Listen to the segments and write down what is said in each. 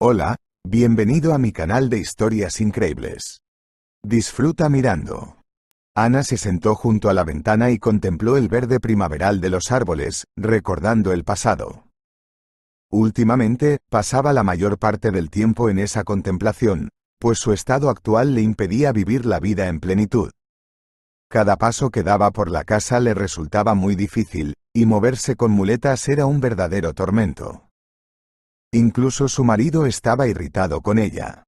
Hola, bienvenido a mi canal de historias increíbles. Disfruta mirando. Ana se sentó junto a la ventana y contempló el verde primaveral de los árboles, recordando el pasado. Últimamente, pasaba la mayor parte del tiempo en esa contemplación, pues su estado actual le impedía vivir la vida en plenitud. Cada paso que daba por la casa le resultaba muy difícil, y moverse con muletas era un verdadero tormento. Incluso su marido estaba irritado con ella.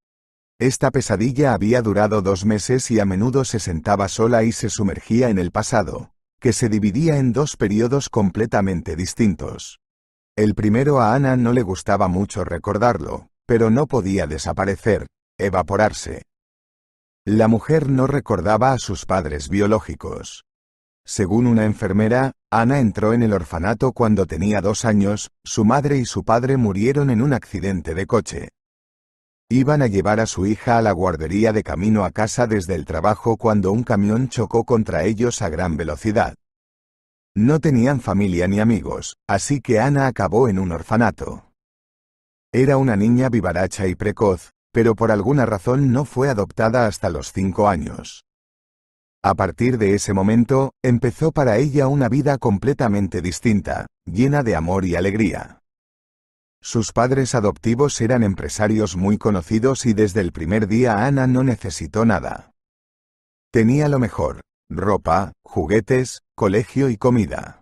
Esta pesadilla había durado dos meses y a menudo se sentaba sola y se sumergía en el pasado, que se dividía en dos periodos completamente distintos. El primero a Ana no le gustaba mucho recordarlo, pero no podía desaparecer, evaporarse. La mujer no recordaba a sus padres biológicos. Según una enfermera, Ana entró en el orfanato cuando tenía dos años, su madre y su padre murieron en un accidente de coche. Iban a llevar a su hija a la guardería de camino a casa desde el trabajo cuando un camión chocó contra ellos a gran velocidad. No tenían familia ni amigos, así que Ana acabó en un orfanato. Era una niña vivaracha y precoz, pero por alguna razón no fue adoptada hasta los cinco años. A partir de ese momento, empezó para ella una vida completamente distinta, llena de amor y alegría. Sus padres adoptivos eran empresarios muy conocidos y desde el primer día Ana no necesitó nada. Tenía lo mejor, ropa, juguetes, colegio y comida.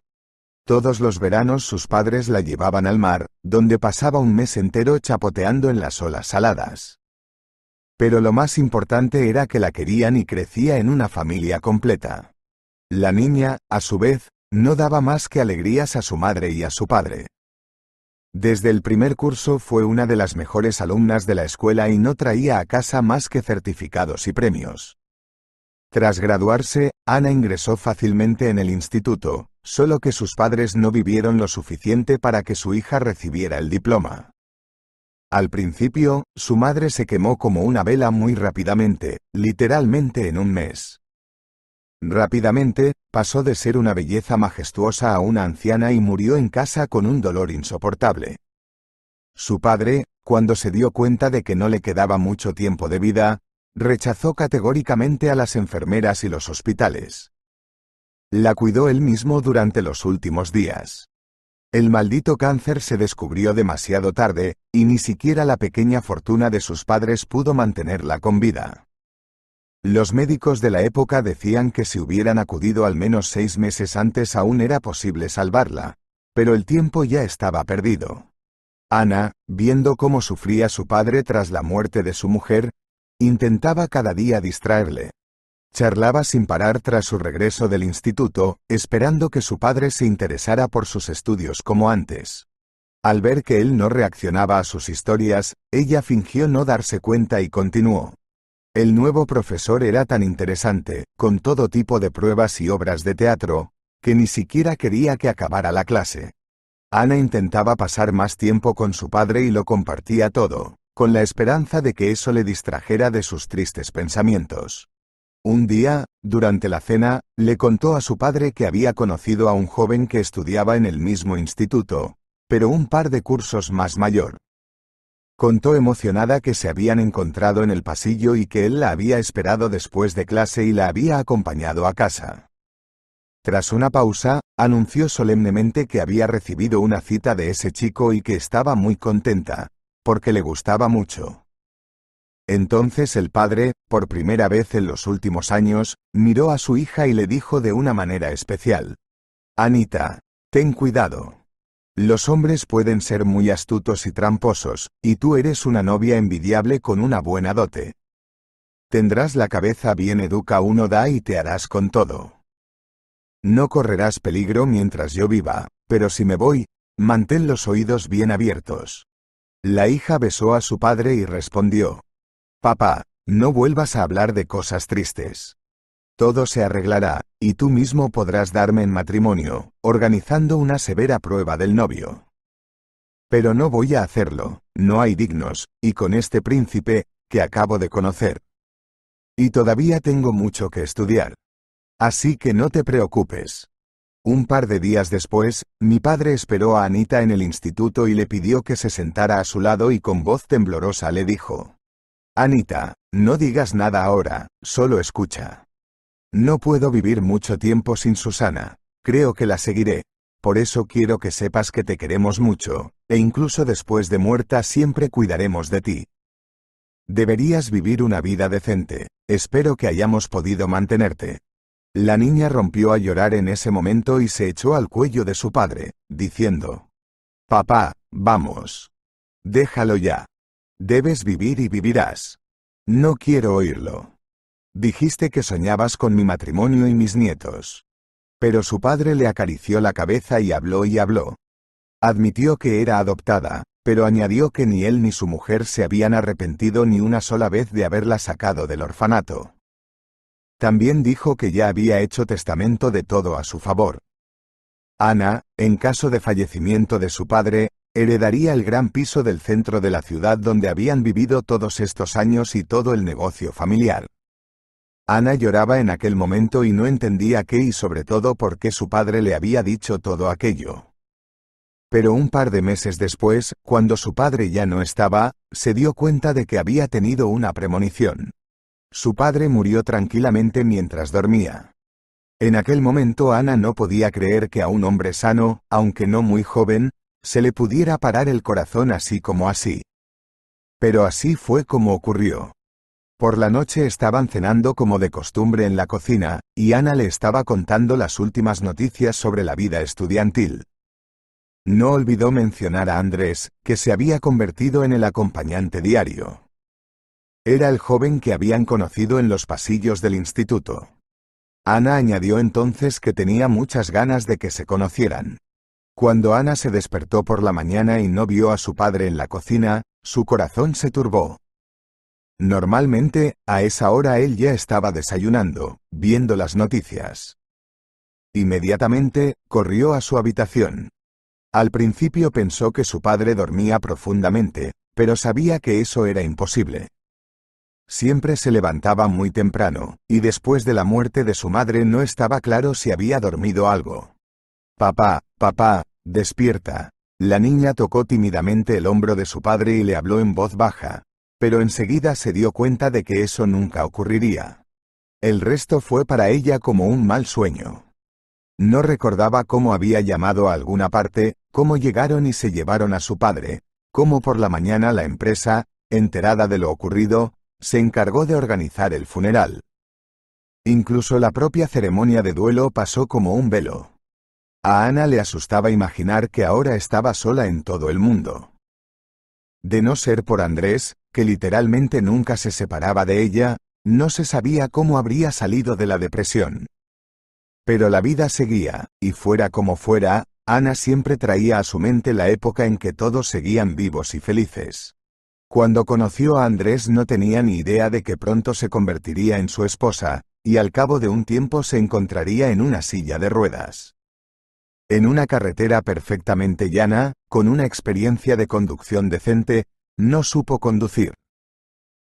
Todos los veranos sus padres la llevaban al mar, donde pasaba un mes entero chapoteando en las olas saladas. Pero lo más importante era que la querían y crecía en una familia completa. La niña, a su vez, no daba más que alegrías a su madre y a su padre. Desde el primer curso fue una de las mejores alumnas de la escuela y no traía a casa más que certificados y premios. Tras graduarse, Ana ingresó fácilmente en el instituto, solo que sus padres no vivieron lo suficiente para que su hija recibiera el diploma. Al principio, su madre se quemó como una vela muy rápidamente, literalmente en un mes. Rápidamente, pasó de ser una belleza majestuosa a una anciana y murió en casa con un dolor insoportable. Su padre, cuando se dio cuenta de que no le quedaba mucho tiempo de vida, rechazó categóricamente a las enfermeras y los hospitales. La cuidó él mismo durante los últimos días. El maldito cáncer se descubrió demasiado tarde, y ni siquiera la pequeña fortuna de sus padres pudo mantenerla con vida. Los médicos de la época decían que si hubieran acudido al menos seis meses antes aún era posible salvarla, pero el tiempo ya estaba perdido. Ana, viendo cómo sufría su padre tras la muerte de su mujer, intentaba cada día distraerle, Charlaba sin parar tras su regreso del instituto, esperando que su padre se interesara por sus estudios como antes. Al ver que él no reaccionaba a sus historias, ella fingió no darse cuenta y continuó. El nuevo profesor era tan interesante, con todo tipo de pruebas y obras de teatro, que ni siquiera quería que acabara la clase. Ana intentaba pasar más tiempo con su padre y lo compartía todo, con la esperanza de que eso le distrajera de sus tristes pensamientos. Un día, durante la cena, le contó a su padre que había conocido a un joven que estudiaba en el mismo instituto, pero un par de cursos más mayor. Contó emocionada que se habían encontrado en el pasillo y que él la había esperado después de clase y la había acompañado a casa. Tras una pausa, anunció solemnemente que había recibido una cita de ese chico y que estaba muy contenta, porque le gustaba mucho. Entonces el padre, por primera vez en los últimos años, miró a su hija y le dijo de una manera especial. Anita, ten cuidado. Los hombres pueden ser muy astutos y tramposos, y tú eres una novia envidiable con una buena dote. Tendrás la cabeza bien educa uno da y te harás con todo. No correrás peligro mientras yo viva, pero si me voy, mantén los oídos bien abiertos. La hija besó a su padre y respondió, Papá, no vuelvas a hablar de cosas tristes. Todo se arreglará, y tú mismo podrás darme en matrimonio, organizando una severa prueba del novio. Pero no voy a hacerlo, no hay dignos, y con este príncipe, que acabo de conocer. Y todavía tengo mucho que estudiar. Así que no te preocupes. Un par de días después, mi padre esperó a Anita en el instituto y le pidió que se sentara a su lado y con voz temblorosa le dijo, Anita, no digas nada ahora, solo escucha. No puedo vivir mucho tiempo sin Susana, creo que la seguiré. Por eso quiero que sepas que te queremos mucho, e incluso después de muerta siempre cuidaremos de ti. Deberías vivir una vida decente, espero que hayamos podido mantenerte. La niña rompió a llorar en ese momento y se echó al cuello de su padre, diciendo, Papá, vamos. Déjalo ya. Debes vivir y vivirás. No quiero oírlo. Dijiste que soñabas con mi matrimonio y mis nietos. Pero su padre le acarició la cabeza y habló y habló. Admitió que era adoptada, pero añadió que ni él ni su mujer se habían arrepentido ni una sola vez de haberla sacado del orfanato. También dijo que ya había hecho testamento de todo a su favor. Ana, en caso de fallecimiento de su padre, heredaría el gran piso del centro de la ciudad donde habían vivido todos estos años y todo el negocio familiar. Ana lloraba en aquel momento y no entendía qué y sobre todo por qué su padre le había dicho todo aquello. Pero un par de meses después, cuando su padre ya no estaba, se dio cuenta de que había tenido una premonición. Su padre murió tranquilamente mientras dormía. En aquel momento Ana no podía creer que a un hombre sano, aunque no muy joven, se le pudiera parar el corazón así como así. Pero así fue como ocurrió. Por la noche estaban cenando como de costumbre en la cocina, y Ana le estaba contando las últimas noticias sobre la vida estudiantil. No olvidó mencionar a Andrés, que se había convertido en el acompañante diario. Era el joven que habían conocido en los pasillos del instituto. Ana añadió entonces que tenía muchas ganas de que se conocieran. Cuando Ana se despertó por la mañana y no vio a su padre en la cocina, su corazón se turbó. Normalmente, a esa hora él ya estaba desayunando, viendo las noticias. Inmediatamente, corrió a su habitación. Al principio pensó que su padre dormía profundamente, pero sabía que eso era imposible. Siempre se levantaba muy temprano, y después de la muerte de su madre no estaba claro si había dormido algo. Papá, papá, despierta. La niña tocó tímidamente el hombro de su padre y le habló en voz baja. Pero enseguida se dio cuenta de que eso nunca ocurriría. El resto fue para ella como un mal sueño. No recordaba cómo había llamado a alguna parte, cómo llegaron y se llevaron a su padre, cómo por la mañana la empresa, enterada de lo ocurrido, se encargó de organizar el funeral. Incluso la propia ceremonia de duelo pasó como un velo. A Ana le asustaba imaginar que ahora estaba sola en todo el mundo. De no ser por Andrés, que literalmente nunca se separaba de ella, no se sabía cómo habría salido de la depresión. Pero la vida seguía, y fuera como fuera, Ana siempre traía a su mente la época en que todos seguían vivos y felices. Cuando conoció a Andrés no tenía ni idea de que pronto se convertiría en su esposa, y al cabo de un tiempo se encontraría en una silla de ruedas. En una carretera perfectamente llana, con una experiencia de conducción decente, no supo conducir.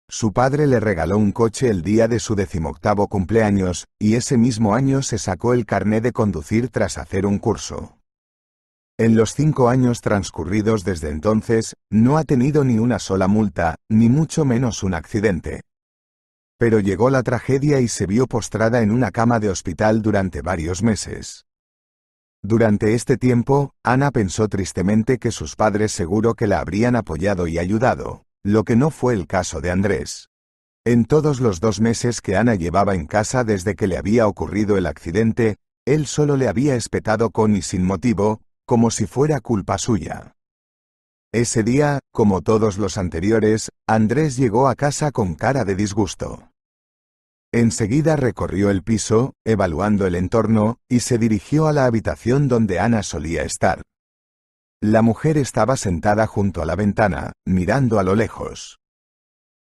Su padre le regaló un coche el día de su decimoctavo cumpleaños, y ese mismo año se sacó el carné de conducir tras hacer un curso. En los cinco años transcurridos desde entonces, no ha tenido ni una sola multa, ni mucho menos un accidente. Pero llegó la tragedia y se vio postrada en una cama de hospital durante varios meses. Durante este tiempo, Ana pensó tristemente que sus padres seguro que la habrían apoyado y ayudado, lo que no fue el caso de Andrés. En todos los dos meses que Ana llevaba en casa desde que le había ocurrido el accidente, él solo le había espetado con y sin motivo, como si fuera culpa suya. Ese día, como todos los anteriores, Andrés llegó a casa con cara de disgusto. Enseguida recorrió el piso, evaluando el entorno, y se dirigió a la habitación donde Ana solía estar. La mujer estaba sentada junto a la ventana, mirando a lo lejos.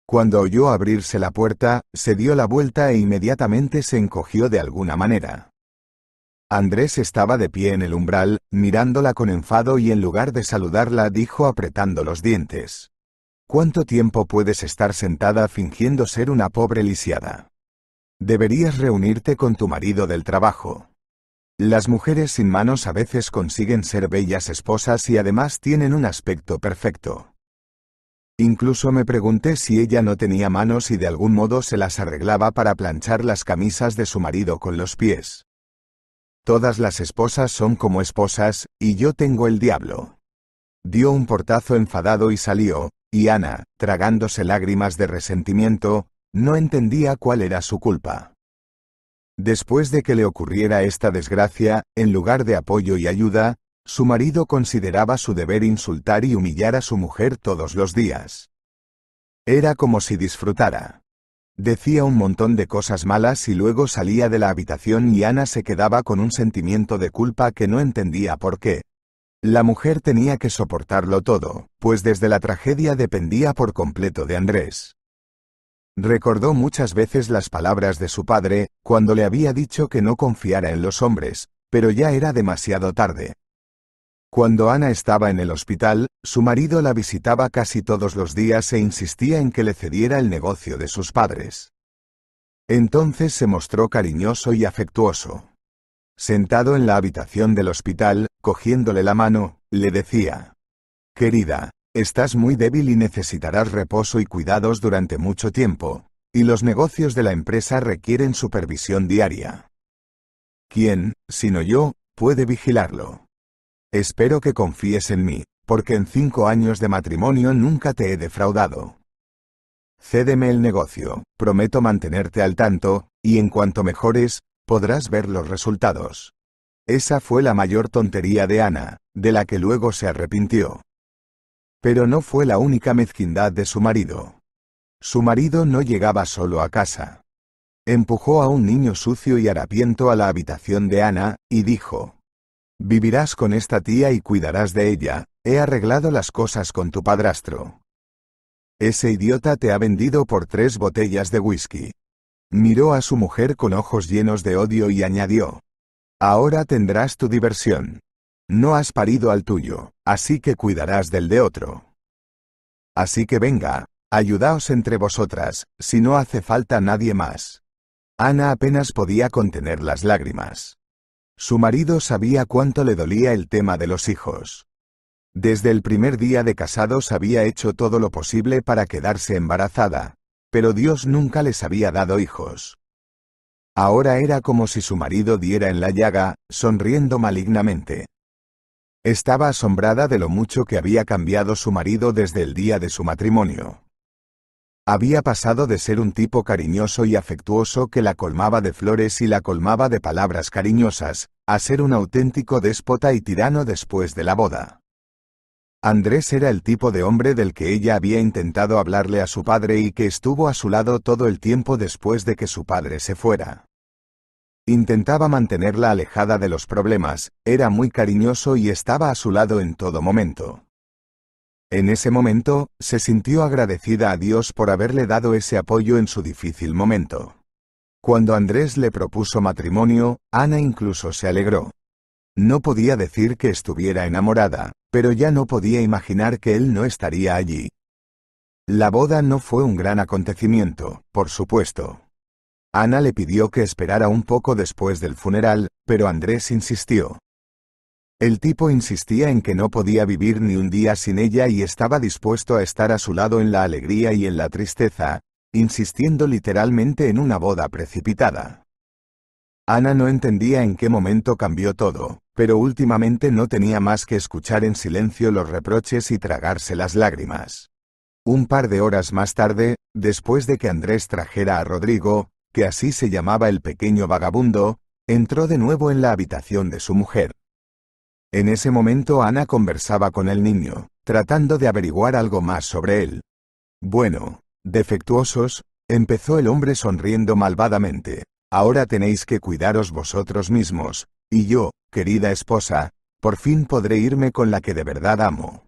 Cuando oyó abrirse la puerta, se dio la vuelta e inmediatamente se encogió de alguna manera. Andrés estaba de pie en el umbral, mirándola con enfado y en lugar de saludarla dijo apretando los dientes. ¿Cuánto tiempo puedes estar sentada fingiendo ser una pobre lisiada? Deberías reunirte con tu marido del trabajo. Las mujeres sin manos a veces consiguen ser bellas esposas y además tienen un aspecto perfecto. Incluso me pregunté si ella no tenía manos y de algún modo se las arreglaba para planchar las camisas de su marido con los pies. Todas las esposas son como esposas, y yo tengo el diablo. Dio un portazo enfadado y salió, y Ana, tragándose lágrimas de resentimiento, no entendía cuál era su culpa. Después de que le ocurriera esta desgracia, en lugar de apoyo y ayuda, su marido consideraba su deber insultar y humillar a su mujer todos los días. Era como si disfrutara. Decía un montón de cosas malas y luego salía de la habitación y Ana se quedaba con un sentimiento de culpa que no entendía por qué. La mujer tenía que soportarlo todo, pues desde la tragedia dependía por completo de Andrés. Recordó muchas veces las palabras de su padre, cuando le había dicho que no confiara en los hombres, pero ya era demasiado tarde. Cuando Ana estaba en el hospital, su marido la visitaba casi todos los días e insistía en que le cediera el negocio de sus padres. Entonces se mostró cariñoso y afectuoso. Sentado en la habitación del hospital, cogiéndole la mano, le decía, Querida, Estás muy débil y necesitarás reposo y cuidados durante mucho tiempo, y los negocios de la empresa requieren supervisión diaria. ¿Quién, sino yo, puede vigilarlo? Espero que confíes en mí, porque en cinco años de matrimonio nunca te he defraudado. Cédeme el negocio, prometo mantenerte al tanto, y en cuanto mejores, podrás ver los resultados. Esa fue la mayor tontería de Ana, de la que luego se arrepintió. Pero no fue la única mezquindad de su marido. Su marido no llegaba solo a casa. Empujó a un niño sucio y harapiento a la habitación de Ana, y dijo, Vivirás con esta tía y cuidarás de ella, he arreglado las cosas con tu padrastro. Ese idiota te ha vendido por tres botellas de whisky. Miró a su mujer con ojos llenos de odio y añadió, Ahora tendrás tu diversión. No has parido al tuyo, así que cuidarás del de otro. Así que venga, ayudaos entre vosotras, si no hace falta nadie más. Ana apenas podía contener las lágrimas. Su marido sabía cuánto le dolía el tema de los hijos. Desde el primer día de casados había hecho todo lo posible para quedarse embarazada, pero Dios nunca les había dado hijos. Ahora era como si su marido diera en la llaga, sonriendo malignamente. Estaba asombrada de lo mucho que había cambiado su marido desde el día de su matrimonio. Había pasado de ser un tipo cariñoso y afectuoso que la colmaba de flores y la colmaba de palabras cariñosas, a ser un auténtico déspota y tirano después de la boda. Andrés era el tipo de hombre del que ella había intentado hablarle a su padre y que estuvo a su lado todo el tiempo después de que su padre se fuera. Intentaba mantenerla alejada de los problemas, era muy cariñoso y estaba a su lado en todo momento. En ese momento, se sintió agradecida a Dios por haberle dado ese apoyo en su difícil momento. Cuando Andrés le propuso matrimonio, Ana incluso se alegró. No podía decir que estuviera enamorada, pero ya no podía imaginar que él no estaría allí. La boda no fue un gran acontecimiento, por supuesto. Ana le pidió que esperara un poco después del funeral, pero Andrés insistió. El tipo insistía en que no podía vivir ni un día sin ella y estaba dispuesto a estar a su lado en la alegría y en la tristeza, insistiendo literalmente en una boda precipitada. Ana no entendía en qué momento cambió todo, pero últimamente no tenía más que escuchar en silencio los reproches y tragarse las lágrimas. Un par de horas más tarde, después de que Andrés trajera a Rodrigo, que así se llamaba el pequeño vagabundo, entró de nuevo en la habitación de su mujer. En ese momento Ana conversaba con el niño, tratando de averiguar algo más sobre él. Bueno, defectuosos, empezó el hombre sonriendo malvadamente, ahora tenéis que cuidaros vosotros mismos, y yo, querida esposa, por fin podré irme con la que de verdad amo.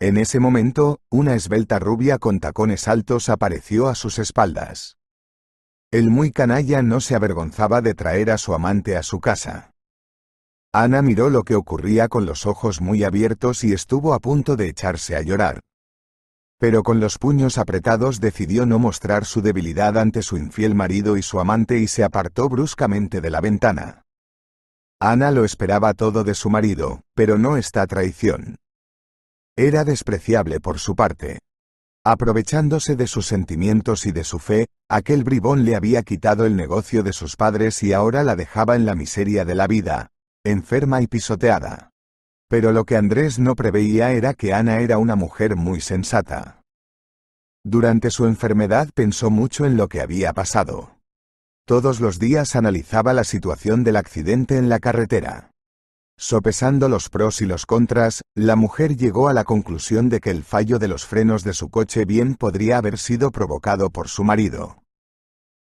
En ese momento, una esbelta rubia con tacones altos apareció a sus espaldas. El muy canalla no se avergonzaba de traer a su amante a su casa. Ana miró lo que ocurría con los ojos muy abiertos y estuvo a punto de echarse a llorar. Pero con los puños apretados decidió no mostrar su debilidad ante su infiel marido y su amante y se apartó bruscamente de la ventana. Ana lo esperaba todo de su marido, pero no esta traición. Era despreciable por su parte. Aprovechándose de sus sentimientos y de su fe, Aquel bribón le había quitado el negocio de sus padres y ahora la dejaba en la miseria de la vida, enferma y pisoteada. Pero lo que Andrés no preveía era que Ana era una mujer muy sensata. Durante su enfermedad pensó mucho en lo que había pasado. Todos los días analizaba la situación del accidente en la carretera. Sopesando los pros y los contras, la mujer llegó a la conclusión de que el fallo de los frenos de su coche bien podría haber sido provocado por su marido.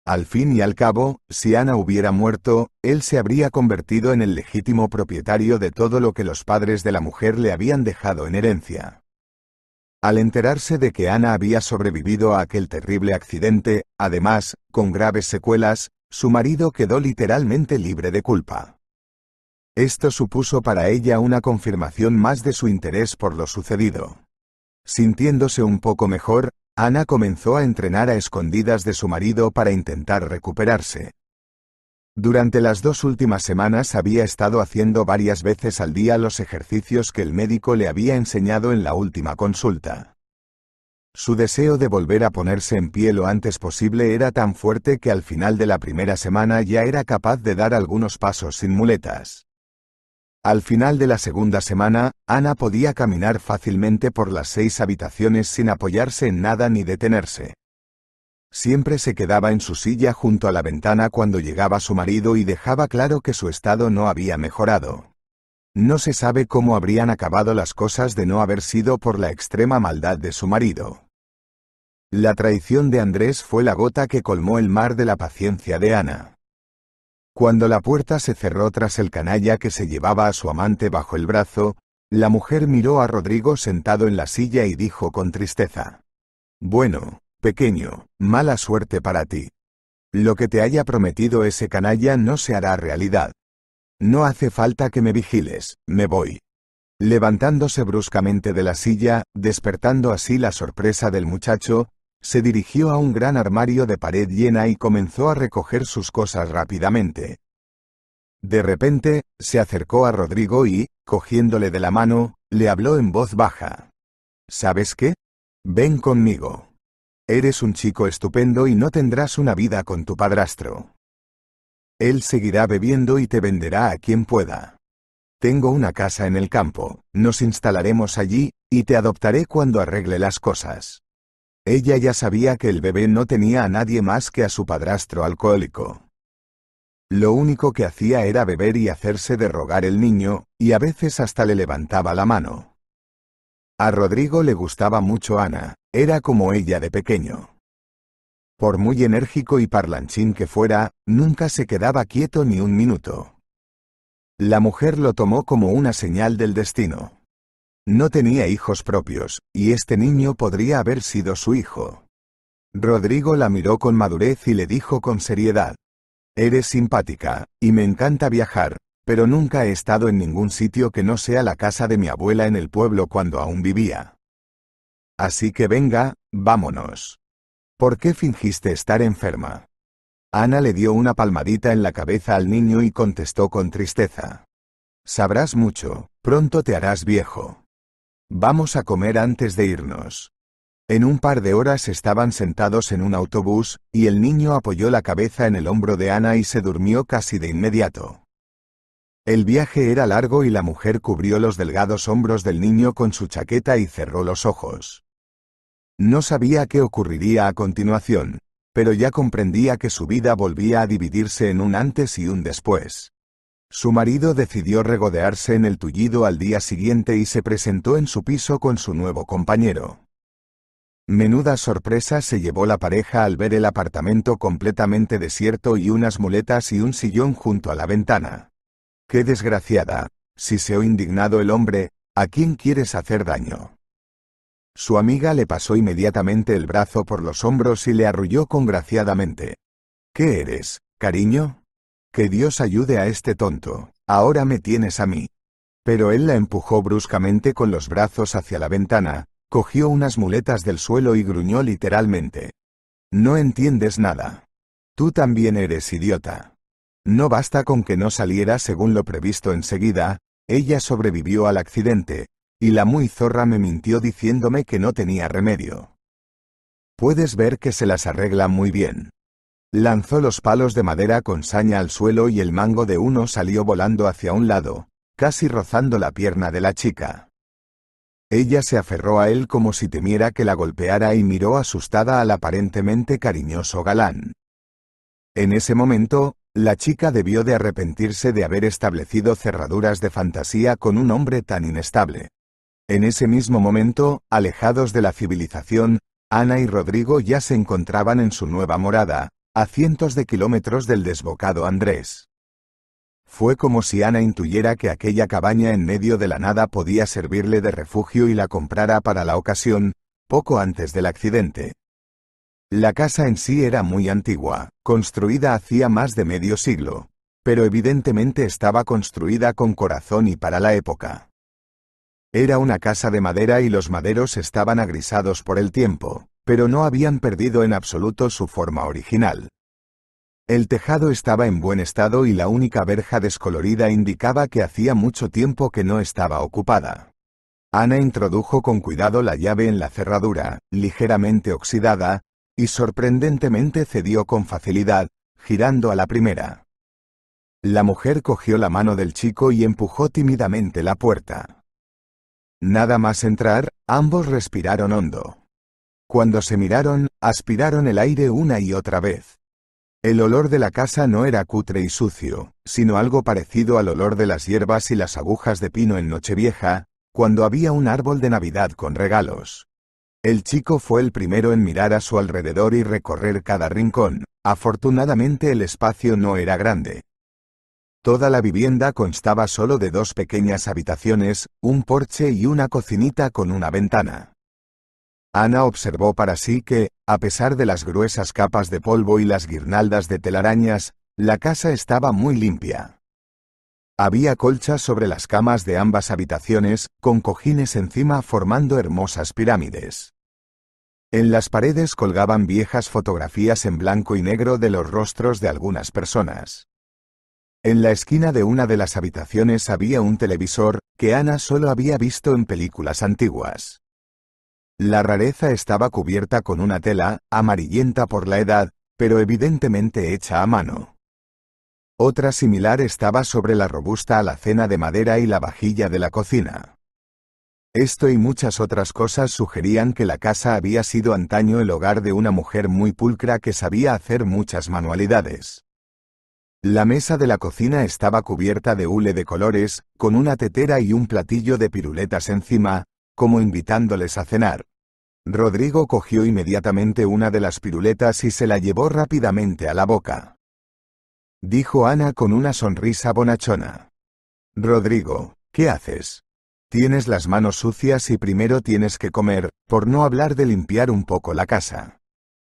Al fin y al cabo, si Ana hubiera muerto, él se habría convertido en el legítimo propietario de todo lo que los padres de la mujer le habían dejado en herencia. Al enterarse de que Ana había sobrevivido a aquel terrible accidente, además, con graves secuelas, su marido quedó literalmente libre de culpa. Esto supuso para ella una confirmación más de su interés por lo sucedido. Sintiéndose un poco mejor, Ana comenzó a entrenar a escondidas de su marido para intentar recuperarse. Durante las dos últimas semanas había estado haciendo varias veces al día los ejercicios que el médico le había enseñado en la última consulta. Su deseo de volver a ponerse en pie lo antes posible era tan fuerte que al final de la primera semana ya era capaz de dar algunos pasos sin muletas. Al final de la segunda semana, Ana podía caminar fácilmente por las seis habitaciones sin apoyarse en nada ni detenerse. Siempre se quedaba en su silla junto a la ventana cuando llegaba su marido y dejaba claro que su estado no había mejorado. No se sabe cómo habrían acabado las cosas de no haber sido por la extrema maldad de su marido. La traición de Andrés fue la gota que colmó el mar de la paciencia de Ana. Cuando la puerta se cerró tras el canalla que se llevaba a su amante bajo el brazo, la mujer miró a Rodrigo sentado en la silla y dijo con tristeza. Bueno, pequeño, mala suerte para ti. Lo que te haya prometido ese canalla no se hará realidad. No hace falta que me vigiles, me voy. Levantándose bruscamente de la silla, despertando así la sorpresa del muchacho, se dirigió a un gran armario de pared llena y comenzó a recoger sus cosas rápidamente. De repente, se acercó a Rodrigo y, cogiéndole de la mano, le habló en voz baja. ¿Sabes qué? Ven conmigo. Eres un chico estupendo y no tendrás una vida con tu padrastro. Él seguirá bebiendo y te venderá a quien pueda. Tengo una casa en el campo, nos instalaremos allí, y te adoptaré cuando arregle las cosas. Ella ya sabía que el bebé no tenía a nadie más que a su padrastro alcohólico. Lo único que hacía era beber y hacerse de rogar el niño, y a veces hasta le levantaba la mano. A Rodrigo le gustaba mucho Ana, era como ella de pequeño. Por muy enérgico y parlanchín que fuera, nunca se quedaba quieto ni un minuto. La mujer lo tomó como una señal del destino. No tenía hijos propios, y este niño podría haber sido su hijo. Rodrigo la miró con madurez y le dijo con seriedad. Eres simpática, y me encanta viajar, pero nunca he estado en ningún sitio que no sea la casa de mi abuela en el pueblo cuando aún vivía. Así que venga, vámonos. ¿Por qué fingiste estar enferma? Ana le dio una palmadita en la cabeza al niño y contestó con tristeza. Sabrás mucho, pronto te harás viejo. Vamos a comer antes de irnos. En un par de horas estaban sentados en un autobús, y el niño apoyó la cabeza en el hombro de Ana y se durmió casi de inmediato. El viaje era largo y la mujer cubrió los delgados hombros del niño con su chaqueta y cerró los ojos. No sabía qué ocurriría a continuación, pero ya comprendía que su vida volvía a dividirse en un antes y un después. Su marido decidió regodearse en el tullido al día siguiente y se presentó en su piso con su nuevo compañero. Menuda sorpresa se llevó la pareja al ver el apartamento completamente desierto y unas muletas y un sillón junto a la ventana. ¡Qué desgraciada! si se o indignado el hombre, ¿a quién quieres hacer daño? Su amiga le pasó inmediatamente el brazo por los hombros y le arrulló congraciadamente. ¿Qué eres, cariño? Que Dios ayude a este tonto, ahora me tienes a mí. Pero él la empujó bruscamente con los brazos hacia la ventana, cogió unas muletas del suelo y gruñó literalmente. No entiendes nada. Tú también eres idiota. No basta con que no saliera según lo previsto enseguida, ella sobrevivió al accidente, y la muy zorra me mintió diciéndome que no tenía remedio. Puedes ver que se las arregla muy bien. Lanzó los palos de madera con saña al suelo y el mango de uno salió volando hacia un lado, casi rozando la pierna de la chica. Ella se aferró a él como si temiera que la golpeara y miró asustada al aparentemente cariñoso galán. En ese momento, la chica debió de arrepentirse de haber establecido cerraduras de fantasía con un hombre tan inestable. En ese mismo momento, alejados de la civilización, Ana y Rodrigo ya se encontraban en su nueva morada, a cientos de kilómetros del desbocado Andrés. Fue como si Ana intuyera que aquella cabaña en medio de la nada podía servirle de refugio y la comprara para la ocasión, poco antes del accidente. La casa en sí era muy antigua, construida hacía más de medio siglo, pero evidentemente estaba construida con corazón y para la época. Era una casa de madera y los maderos estaban agrisados por el tiempo, pero no habían perdido en absoluto su forma original. El tejado estaba en buen estado y la única verja descolorida indicaba que hacía mucho tiempo que no estaba ocupada. Ana introdujo con cuidado la llave en la cerradura, ligeramente oxidada, y sorprendentemente cedió con facilidad, girando a la primera. La mujer cogió la mano del chico y empujó tímidamente la puerta. Nada más entrar, ambos respiraron hondo. Cuando se miraron, aspiraron el aire una y otra vez. El olor de la casa no era cutre y sucio, sino algo parecido al olor de las hierbas y las agujas de pino en Nochevieja, cuando había un árbol de Navidad con regalos. El chico fue el primero en mirar a su alrededor y recorrer cada rincón, afortunadamente el espacio no era grande. Toda la vivienda constaba solo de dos pequeñas habitaciones, un porche y una cocinita con una ventana. Ana observó para sí que, a pesar de las gruesas capas de polvo y las guirnaldas de telarañas, la casa estaba muy limpia. Había colchas sobre las camas de ambas habitaciones, con cojines encima formando hermosas pirámides. En las paredes colgaban viejas fotografías en blanco y negro de los rostros de algunas personas. En la esquina de una de las habitaciones había un televisor, que Ana solo había visto en películas antiguas. La rareza estaba cubierta con una tela, amarillenta por la edad, pero evidentemente hecha a mano. Otra similar estaba sobre la robusta alacena de madera y la vajilla de la cocina. Esto y muchas otras cosas sugerían que la casa había sido antaño el hogar de una mujer muy pulcra que sabía hacer muchas manualidades. La mesa de la cocina estaba cubierta de hule de colores, con una tetera y un platillo de piruletas encima, como invitándoles a cenar. Rodrigo cogió inmediatamente una de las piruletas y se la llevó rápidamente a la boca. Dijo Ana con una sonrisa bonachona. Rodrigo, ¿qué haces? Tienes las manos sucias y primero tienes que comer, por no hablar de limpiar un poco la casa.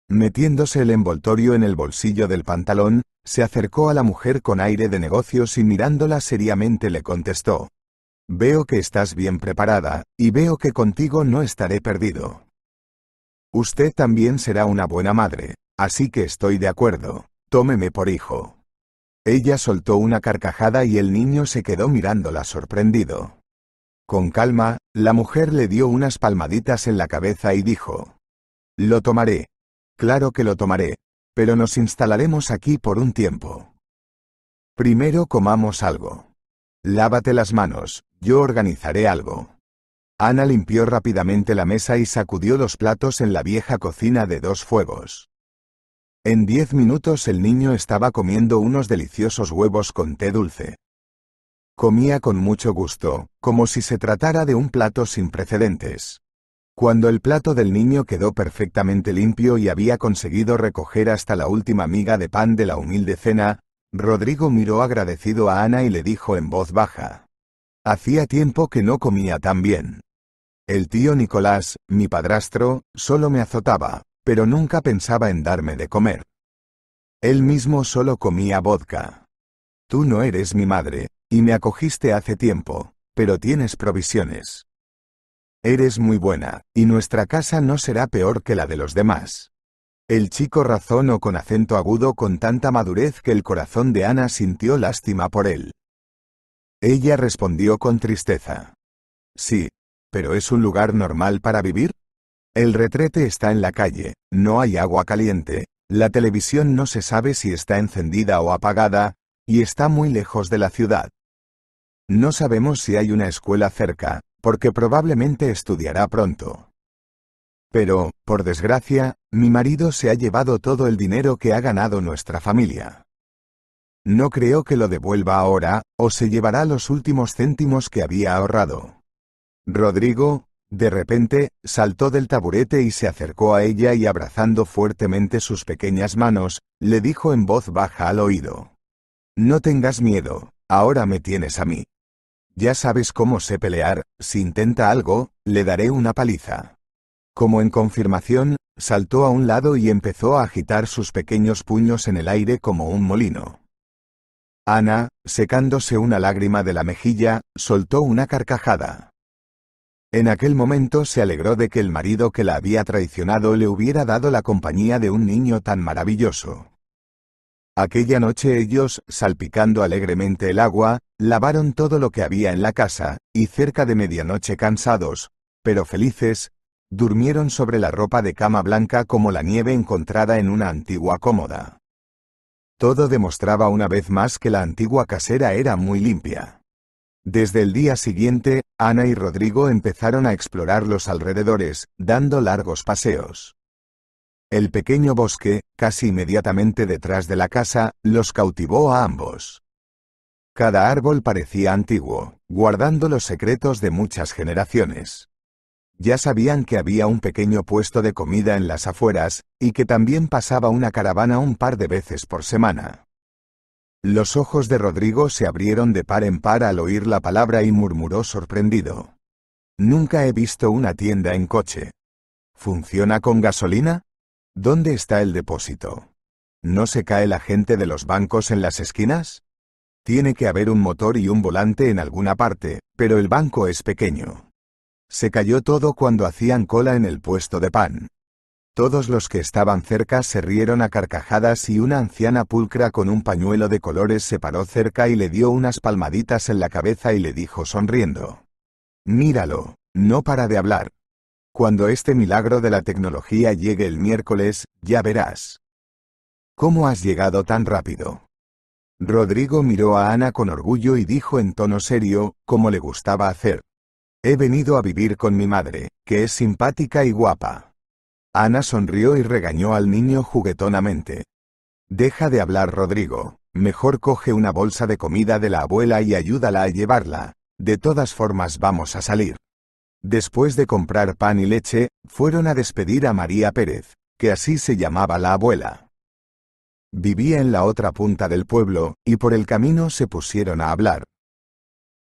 Metiéndose el envoltorio en el bolsillo del pantalón, se acercó a la mujer con aire de negocios y mirándola seriamente le contestó. Veo que estás bien preparada, y veo que contigo no estaré perdido. Usted también será una buena madre, así que estoy de acuerdo, tómeme por hijo. Ella soltó una carcajada y el niño se quedó mirándola sorprendido. Con calma, la mujer le dio unas palmaditas en la cabeza y dijo, Lo tomaré. Claro que lo tomaré, pero nos instalaremos aquí por un tiempo. Primero comamos algo. Lávate las manos, yo organizaré algo. Ana limpió rápidamente la mesa y sacudió los platos en la vieja cocina de dos fuegos. En diez minutos el niño estaba comiendo unos deliciosos huevos con té dulce. Comía con mucho gusto, como si se tratara de un plato sin precedentes. Cuando el plato del niño quedó perfectamente limpio y había conseguido recoger hasta la última miga de pan de la humilde cena, Rodrigo miró agradecido a Ana y le dijo en voz baja. Hacía tiempo que no comía tan bien. El tío Nicolás, mi padrastro, solo me azotaba, pero nunca pensaba en darme de comer. Él mismo solo comía vodka. Tú no eres mi madre, y me acogiste hace tiempo, pero tienes provisiones. Eres muy buena, y nuestra casa no será peor que la de los demás. El chico razonó con acento agudo con tanta madurez que el corazón de Ana sintió lástima por él. Ella respondió con tristeza. Sí, pero ¿es un lugar normal para vivir? El retrete está en la calle, no hay agua caliente, la televisión no se sabe si está encendida o apagada, y está muy lejos de la ciudad. No sabemos si hay una escuela cerca, porque probablemente estudiará pronto. Pero, por desgracia, mi marido se ha llevado todo el dinero que ha ganado nuestra familia. No creo que lo devuelva ahora, o se llevará los últimos céntimos que había ahorrado. Rodrigo, de repente, saltó del taburete y se acercó a ella y abrazando fuertemente sus pequeñas manos, le dijo en voz baja al oído. No tengas miedo, ahora me tienes a mí. Ya sabes cómo sé pelear, si intenta algo, le daré una paliza. Como en confirmación, saltó a un lado y empezó a agitar sus pequeños puños en el aire como un molino. Ana, secándose una lágrima de la mejilla, soltó una carcajada. En aquel momento se alegró de que el marido que la había traicionado le hubiera dado la compañía de un niño tan maravilloso. Aquella noche ellos, salpicando alegremente el agua, lavaron todo lo que había en la casa, y cerca de medianoche cansados, pero felices, Durmieron sobre la ropa de cama blanca como la nieve encontrada en una antigua cómoda. Todo demostraba una vez más que la antigua casera era muy limpia. Desde el día siguiente, Ana y Rodrigo empezaron a explorar los alrededores, dando largos paseos. El pequeño bosque, casi inmediatamente detrás de la casa, los cautivó a ambos. Cada árbol parecía antiguo, guardando los secretos de muchas generaciones. Ya sabían que había un pequeño puesto de comida en las afueras, y que también pasaba una caravana un par de veces por semana. Los ojos de Rodrigo se abrieron de par en par al oír la palabra y murmuró sorprendido. Nunca he visto una tienda en coche. ¿Funciona con gasolina? ¿Dónde está el depósito? ¿No se cae la gente de los bancos en las esquinas? Tiene que haber un motor y un volante en alguna parte, pero el banco es pequeño. Se cayó todo cuando hacían cola en el puesto de pan. Todos los que estaban cerca se rieron a carcajadas y una anciana pulcra con un pañuelo de colores se paró cerca y le dio unas palmaditas en la cabeza y le dijo sonriendo. Míralo, no para de hablar. Cuando este milagro de la tecnología llegue el miércoles, ya verás. ¿Cómo has llegado tan rápido? Rodrigo miró a Ana con orgullo y dijo en tono serio, como le gustaba hacer. He venido a vivir con mi madre, que es simpática y guapa. Ana sonrió y regañó al niño juguetonamente. Deja de hablar, Rodrigo. Mejor coge una bolsa de comida de la abuela y ayúdala a llevarla. De todas formas vamos a salir. Después de comprar pan y leche, fueron a despedir a María Pérez, que así se llamaba la abuela. Vivía en la otra punta del pueblo, y por el camino se pusieron a hablar.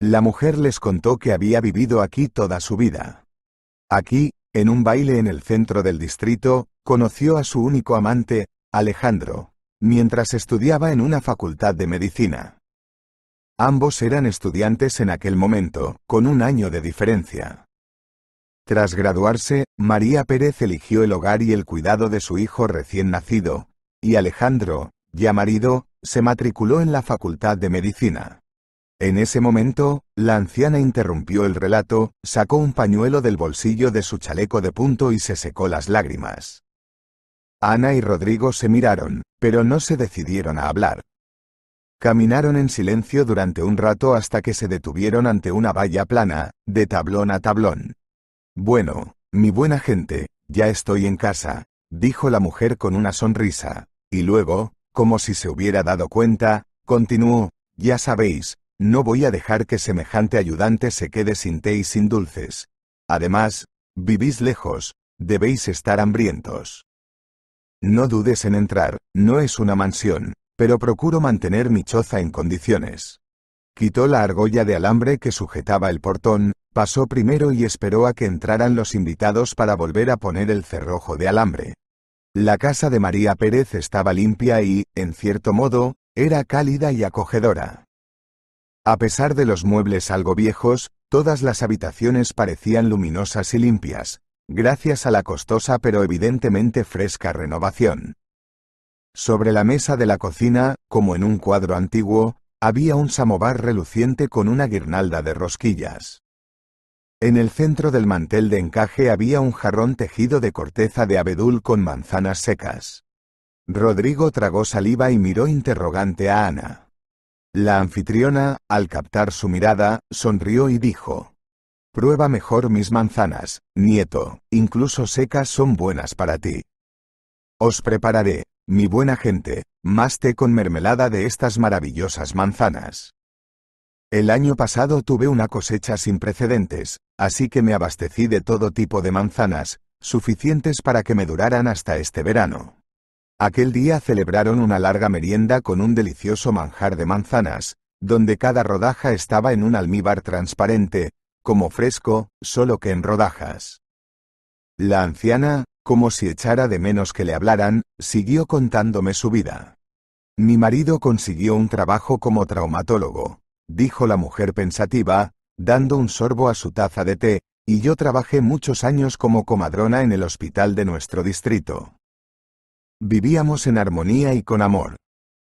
La mujer les contó que había vivido aquí toda su vida. Aquí, en un baile en el centro del distrito, conoció a su único amante, Alejandro, mientras estudiaba en una facultad de medicina. Ambos eran estudiantes en aquel momento, con un año de diferencia. Tras graduarse, María Pérez eligió el hogar y el cuidado de su hijo recién nacido, y Alejandro, ya marido, se matriculó en la Facultad de Medicina. En ese momento, la anciana interrumpió el relato, sacó un pañuelo del bolsillo de su chaleco de punto y se secó las lágrimas. Ana y Rodrigo se miraron, pero no se decidieron a hablar. Caminaron en silencio durante un rato hasta que se detuvieron ante una valla plana, de tablón a tablón. Bueno, mi buena gente, ya estoy en casa, dijo la mujer con una sonrisa, y luego, como si se hubiera dado cuenta, continuó, ya sabéis, no voy a dejar que semejante ayudante se quede sin té y sin dulces. Además, vivís lejos, debéis estar hambrientos. No dudes en entrar, no es una mansión, pero procuro mantener mi choza en condiciones. Quitó la argolla de alambre que sujetaba el portón, pasó primero y esperó a que entraran los invitados para volver a poner el cerrojo de alambre. La casa de María Pérez estaba limpia y, en cierto modo, era cálida y acogedora. A pesar de los muebles algo viejos, todas las habitaciones parecían luminosas y limpias, gracias a la costosa pero evidentemente fresca renovación. Sobre la mesa de la cocina, como en un cuadro antiguo, había un samovar reluciente con una guirnalda de rosquillas. En el centro del mantel de encaje había un jarrón tejido de corteza de abedul con manzanas secas. Rodrigo tragó saliva y miró interrogante a Ana. La anfitriona, al captar su mirada, sonrió y dijo. Prueba mejor mis manzanas, nieto, incluso secas son buenas para ti. Os prepararé, mi buena gente, más té con mermelada de estas maravillosas manzanas. El año pasado tuve una cosecha sin precedentes, así que me abastecí de todo tipo de manzanas, suficientes para que me duraran hasta este verano. Aquel día celebraron una larga merienda con un delicioso manjar de manzanas, donde cada rodaja estaba en un almíbar transparente, como fresco, solo que en rodajas. La anciana, como si echara de menos que le hablaran, siguió contándome su vida. Mi marido consiguió un trabajo como traumatólogo, dijo la mujer pensativa, dando un sorbo a su taza de té, y yo trabajé muchos años como comadrona en el hospital de nuestro distrito. Vivíamos en armonía y con amor.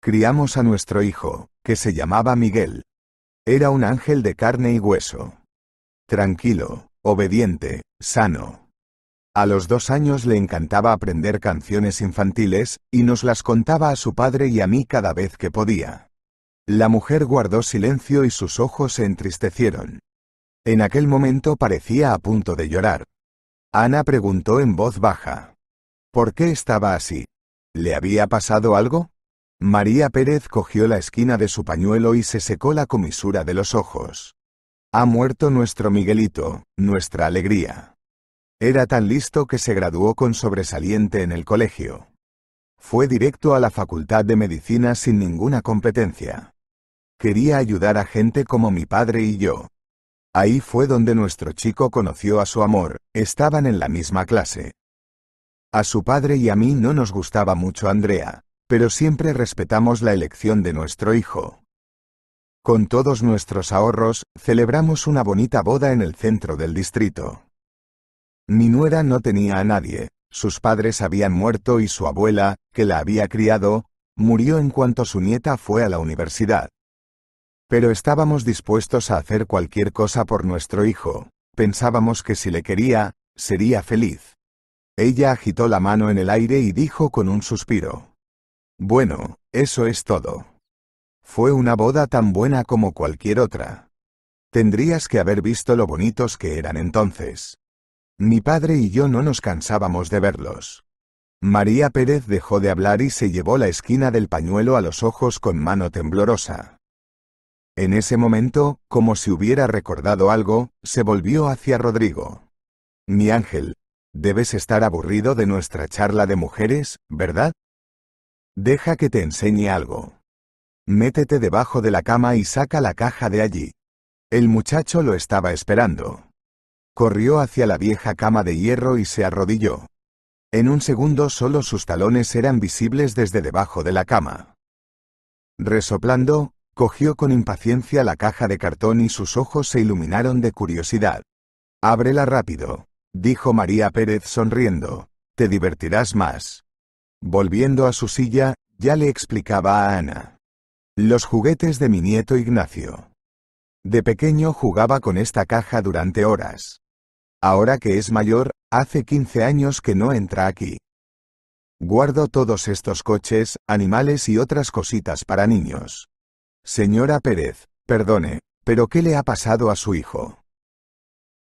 Criamos a nuestro hijo, que se llamaba Miguel. Era un ángel de carne y hueso. Tranquilo, obediente, sano. A los dos años le encantaba aprender canciones infantiles, y nos las contaba a su padre y a mí cada vez que podía. La mujer guardó silencio y sus ojos se entristecieron. En aquel momento parecía a punto de llorar. Ana preguntó en voz baja. ¿Por qué estaba así? ¿Le había pasado algo? María Pérez cogió la esquina de su pañuelo y se secó la comisura de los ojos. Ha muerto nuestro Miguelito, nuestra alegría. Era tan listo que se graduó con sobresaliente en el colegio. Fue directo a la Facultad de Medicina sin ninguna competencia. Quería ayudar a gente como mi padre y yo. Ahí fue donde nuestro chico conoció a su amor, estaban en la misma clase. A su padre y a mí no nos gustaba mucho Andrea, pero siempre respetamos la elección de nuestro hijo. Con todos nuestros ahorros, celebramos una bonita boda en el centro del distrito. Mi nuera no tenía a nadie, sus padres habían muerto y su abuela, que la había criado, murió en cuanto su nieta fue a la universidad. Pero estábamos dispuestos a hacer cualquier cosa por nuestro hijo, pensábamos que si le quería, sería feliz. Ella agitó la mano en el aire y dijo con un suspiro. Bueno, eso es todo. Fue una boda tan buena como cualquier otra. Tendrías que haber visto lo bonitos que eran entonces. Mi padre y yo no nos cansábamos de verlos. María Pérez dejó de hablar y se llevó la esquina del pañuelo a los ojos con mano temblorosa. En ese momento, como si hubiera recordado algo, se volvió hacia Rodrigo. Mi ángel, Debes estar aburrido de nuestra charla de mujeres, ¿verdad? Deja que te enseñe algo. Métete debajo de la cama y saca la caja de allí. El muchacho lo estaba esperando. Corrió hacia la vieja cama de hierro y se arrodilló. En un segundo solo sus talones eran visibles desde debajo de la cama. Resoplando, cogió con impaciencia la caja de cartón y sus ojos se iluminaron de curiosidad. Ábrela rápido, dijo María Pérez sonriendo. Te divertirás más. Volviendo a su silla, ya le explicaba a Ana. Los juguetes de mi nieto Ignacio. De pequeño jugaba con esta caja durante horas. Ahora que es mayor, hace 15 años que no entra aquí. Guardo todos estos coches, animales y otras cositas para niños. Señora Pérez, perdone, pero ¿qué le ha pasado a su hijo?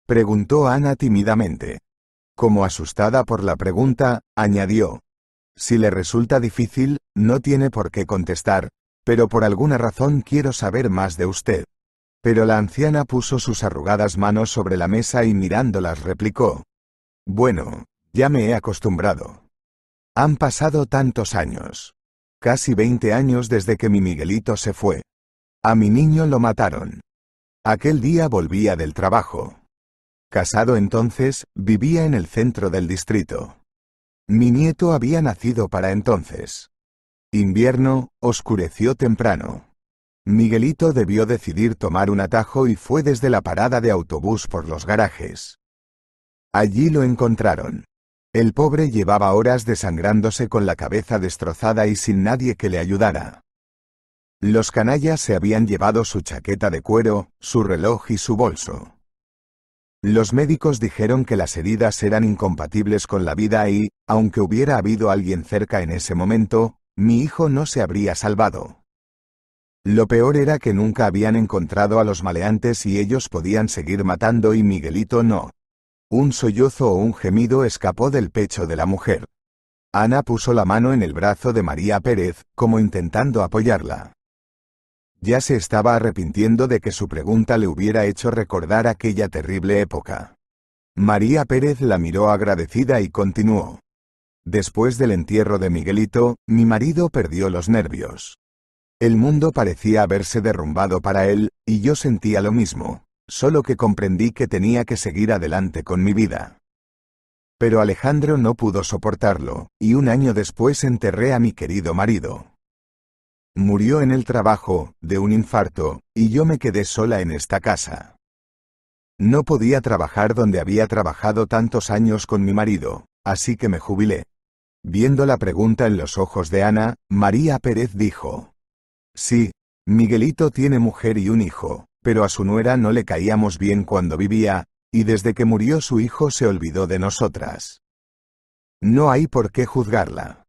Preguntó Ana tímidamente. Como asustada por la pregunta, añadió. Si le resulta difícil, no tiene por qué contestar, pero por alguna razón quiero saber más de usted. Pero la anciana puso sus arrugadas manos sobre la mesa y mirándolas replicó. Bueno, ya me he acostumbrado. Han pasado tantos años. Casi veinte años desde que mi Miguelito se fue. A mi niño lo mataron. Aquel día volvía del trabajo. Casado entonces, vivía en el centro del distrito. Mi nieto había nacido para entonces. Invierno, oscureció temprano. Miguelito debió decidir tomar un atajo y fue desde la parada de autobús por los garajes. Allí lo encontraron. El pobre llevaba horas desangrándose con la cabeza destrozada y sin nadie que le ayudara. Los canallas se habían llevado su chaqueta de cuero, su reloj y su bolso. Los médicos dijeron que las heridas eran incompatibles con la vida y, aunque hubiera habido alguien cerca en ese momento, mi hijo no se habría salvado. Lo peor era que nunca habían encontrado a los maleantes y ellos podían seguir matando y Miguelito no. Un sollozo o un gemido escapó del pecho de la mujer. Ana puso la mano en el brazo de María Pérez, como intentando apoyarla ya se estaba arrepintiendo de que su pregunta le hubiera hecho recordar aquella terrible época. María Pérez la miró agradecida y continuó. Después del entierro de Miguelito, mi marido perdió los nervios. El mundo parecía haberse derrumbado para él, y yo sentía lo mismo, solo que comprendí que tenía que seguir adelante con mi vida. Pero Alejandro no pudo soportarlo, y un año después enterré a mi querido marido. Murió en el trabajo, de un infarto, y yo me quedé sola en esta casa. No podía trabajar donde había trabajado tantos años con mi marido, así que me jubilé. Viendo la pregunta en los ojos de Ana, María Pérez dijo. Sí, Miguelito tiene mujer y un hijo, pero a su nuera no le caíamos bien cuando vivía, y desde que murió su hijo se olvidó de nosotras. No hay por qué juzgarla.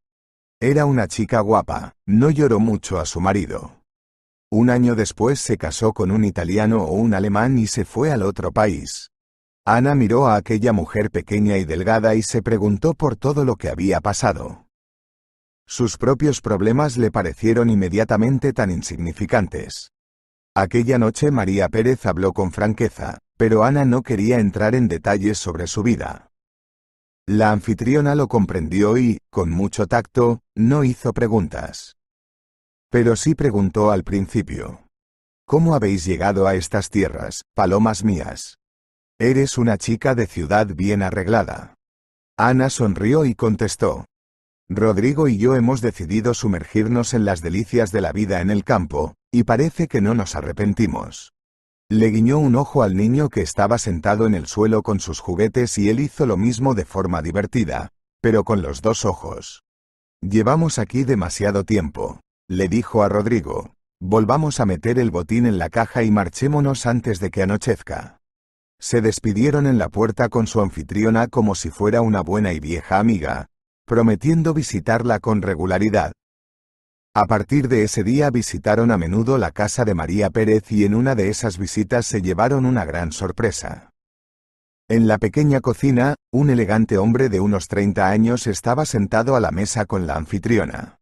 Era una chica guapa, no lloró mucho a su marido. Un año después se casó con un italiano o un alemán y se fue al otro país. Ana miró a aquella mujer pequeña y delgada y se preguntó por todo lo que había pasado. Sus propios problemas le parecieron inmediatamente tan insignificantes. Aquella noche María Pérez habló con franqueza, pero Ana no quería entrar en detalles sobre su vida. La anfitriona lo comprendió y, con mucho tacto, no hizo preguntas. Pero sí preguntó al principio. ¿Cómo habéis llegado a estas tierras, palomas mías? Eres una chica de ciudad bien arreglada. Ana sonrió y contestó. Rodrigo y yo hemos decidido sumergirnos en las delicias de la vida en el campo, y parece que no nos arrepentimos. Le guiñó un ojo al niño que estaba sentado en el suelo con sus juguetes y él hizo lo mismo de forma divertida, pero con los dos ojos. Llevamos aquí demasiado tiempo, le dijo a Rodrigo. Volvamos a meter el botín en la caja y marchémonos antes de que anochezca. Se despidieron en la puerta con su anfitriona como si fuera una buena y vieja amiga, prometiendo visitarla con regularidad, a partir de ese día visitaron a menudo la casa de María Pérez y en una de esas visitas se llevaron una gran sorpresa. En la pequeña cocina, un elegante hombre de unos 30 años estaba sentado a la mesa con la anfitriona.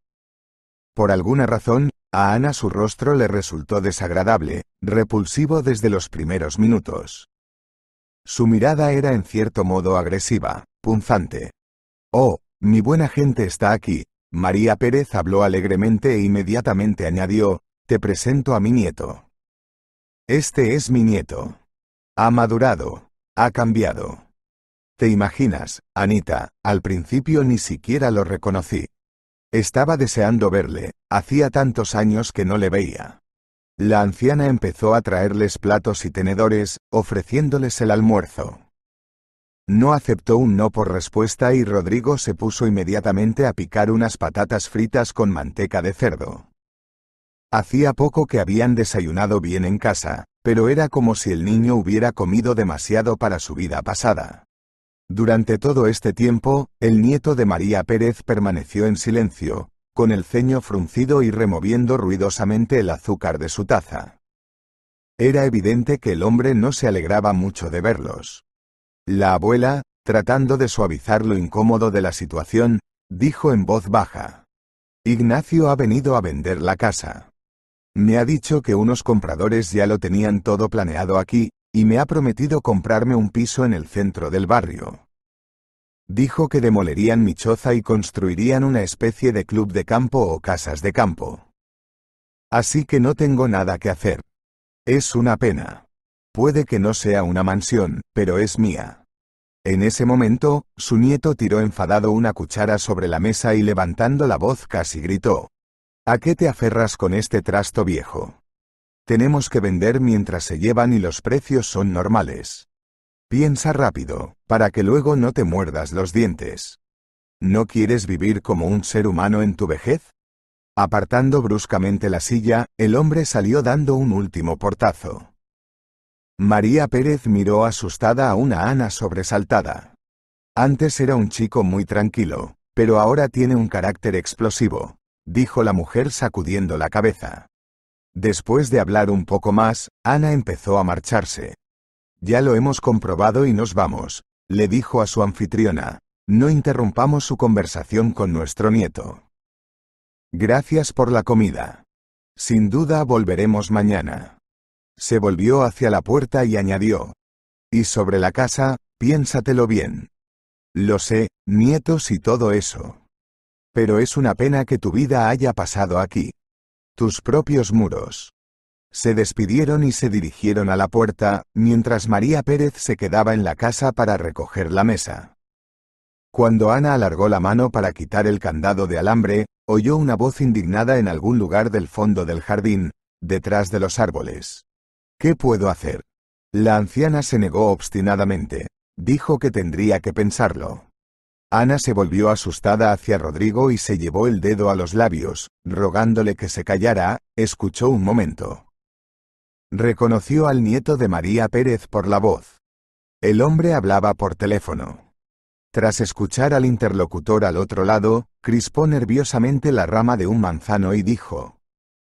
Por alguna razón, a Ana su rostro le resultó desagradable, repulsivo desde los primeros minutos. Su mirada era en cierto modo agresiva, punzante. Oh, mi buena gente está aquí, María Pérez habló alegremente e inmediatamente añadió, Te presento a mi nieto. Este es mi nieto. Ha madurado, ha cambiado. Te imaginas, Anita, al principio ni siquiera lo reconocí. Estaba deseando verle, hacía tantos años que no le veía. La anciana empezó a traerles platos y tenedores, ofreciéndoles el almuerzo. No aceptó un no por respuesta y Rodrigo se puso inmediatamente a picar unas patatas fritas con manteca de cerdo. Hacía poco que habían desayunado bien en casa, pero era como si el niño hubiera comido demasiado para su vida pasada. Durante todo este tiempo, el nieto de María Pérez permaneció en silencio, con el ceño fruncido y removiendo ruidosamente el azúcar de su taza. Era evidente que el hombre no se alegraba mucho de verlos. La abuela, tratando de suavizar lo incómodo de la situación, dijo en voz baja. Ignacio ha venido a vender la casa. Me ha dicho que unos compradores ya lo tenían todo planeado aquí, y me ha prometido comprarme un piso en el centro del barrio. Dijo que demolerían mi choza y construirían una especie de club de campo o casas de campo. Así que no tengo nada que hacer. Es una pena. Puede que no sea una mansión, pero es mía. En ese momento, su nieto tiró enfadado una cuchara sobre la mesa y levantando la voz casi gritó. ¿A qué te aferras con este trasto viejo? Tenemos que vender mientras se llevan y los precios son normales. Piensa rápido, para que luego no te muerdas los dientes. ¿No quieres vivir como un ser humano en tu vejez? Apartando bruscamente la silla, el hombre salió dando un último portazo. María Pérez miró asustada a una Ana sobresaltada. Antes era un chico muy tranquilo, pero ahora tiene un carácter explosivo, dijo la mujer sacudiendo la cabeza. Después de hablar un poco más, Ana empezó a marcharse. Ya lo hemos comprobado y nos vamos, le dijo a su anfitriona, no interrumpamos su conversación con nuestro nieto. Gracias por la comida. Sin duda volveremos mañana. Se volvió hacia la puerta y añadió. Y sobre la casa, piénsatelo bien. Lo sé, nietos y todo eso. Pero es una pena que tu vida haya pasado aquí. Tus propios muros. Se despidieron y se dirigieron a la puerta, mientras María Pérez se quedaba en la casa para recoger la mesa. Cuando Ana alargó la mano para quitar el candado de alambre, oyó una voz indignada en algún lugar del fondo del jardín, detrás de los árboles. ¿Qué puedo hacer? La anciana se negó obstinadamente. Dijo que tendría que pensarlo. Ana se volvió asustada hacia Rodrigo y se llevó el dedo a los labios, rogándole que se callara, escuchó un momento. Reconoció al nieto de María Pérez por la voz. El hombre hablaba por teléfono. Tras escuchar al interlocutor al otro lado, crispó nerviosamente la rama de un manzano y dijo.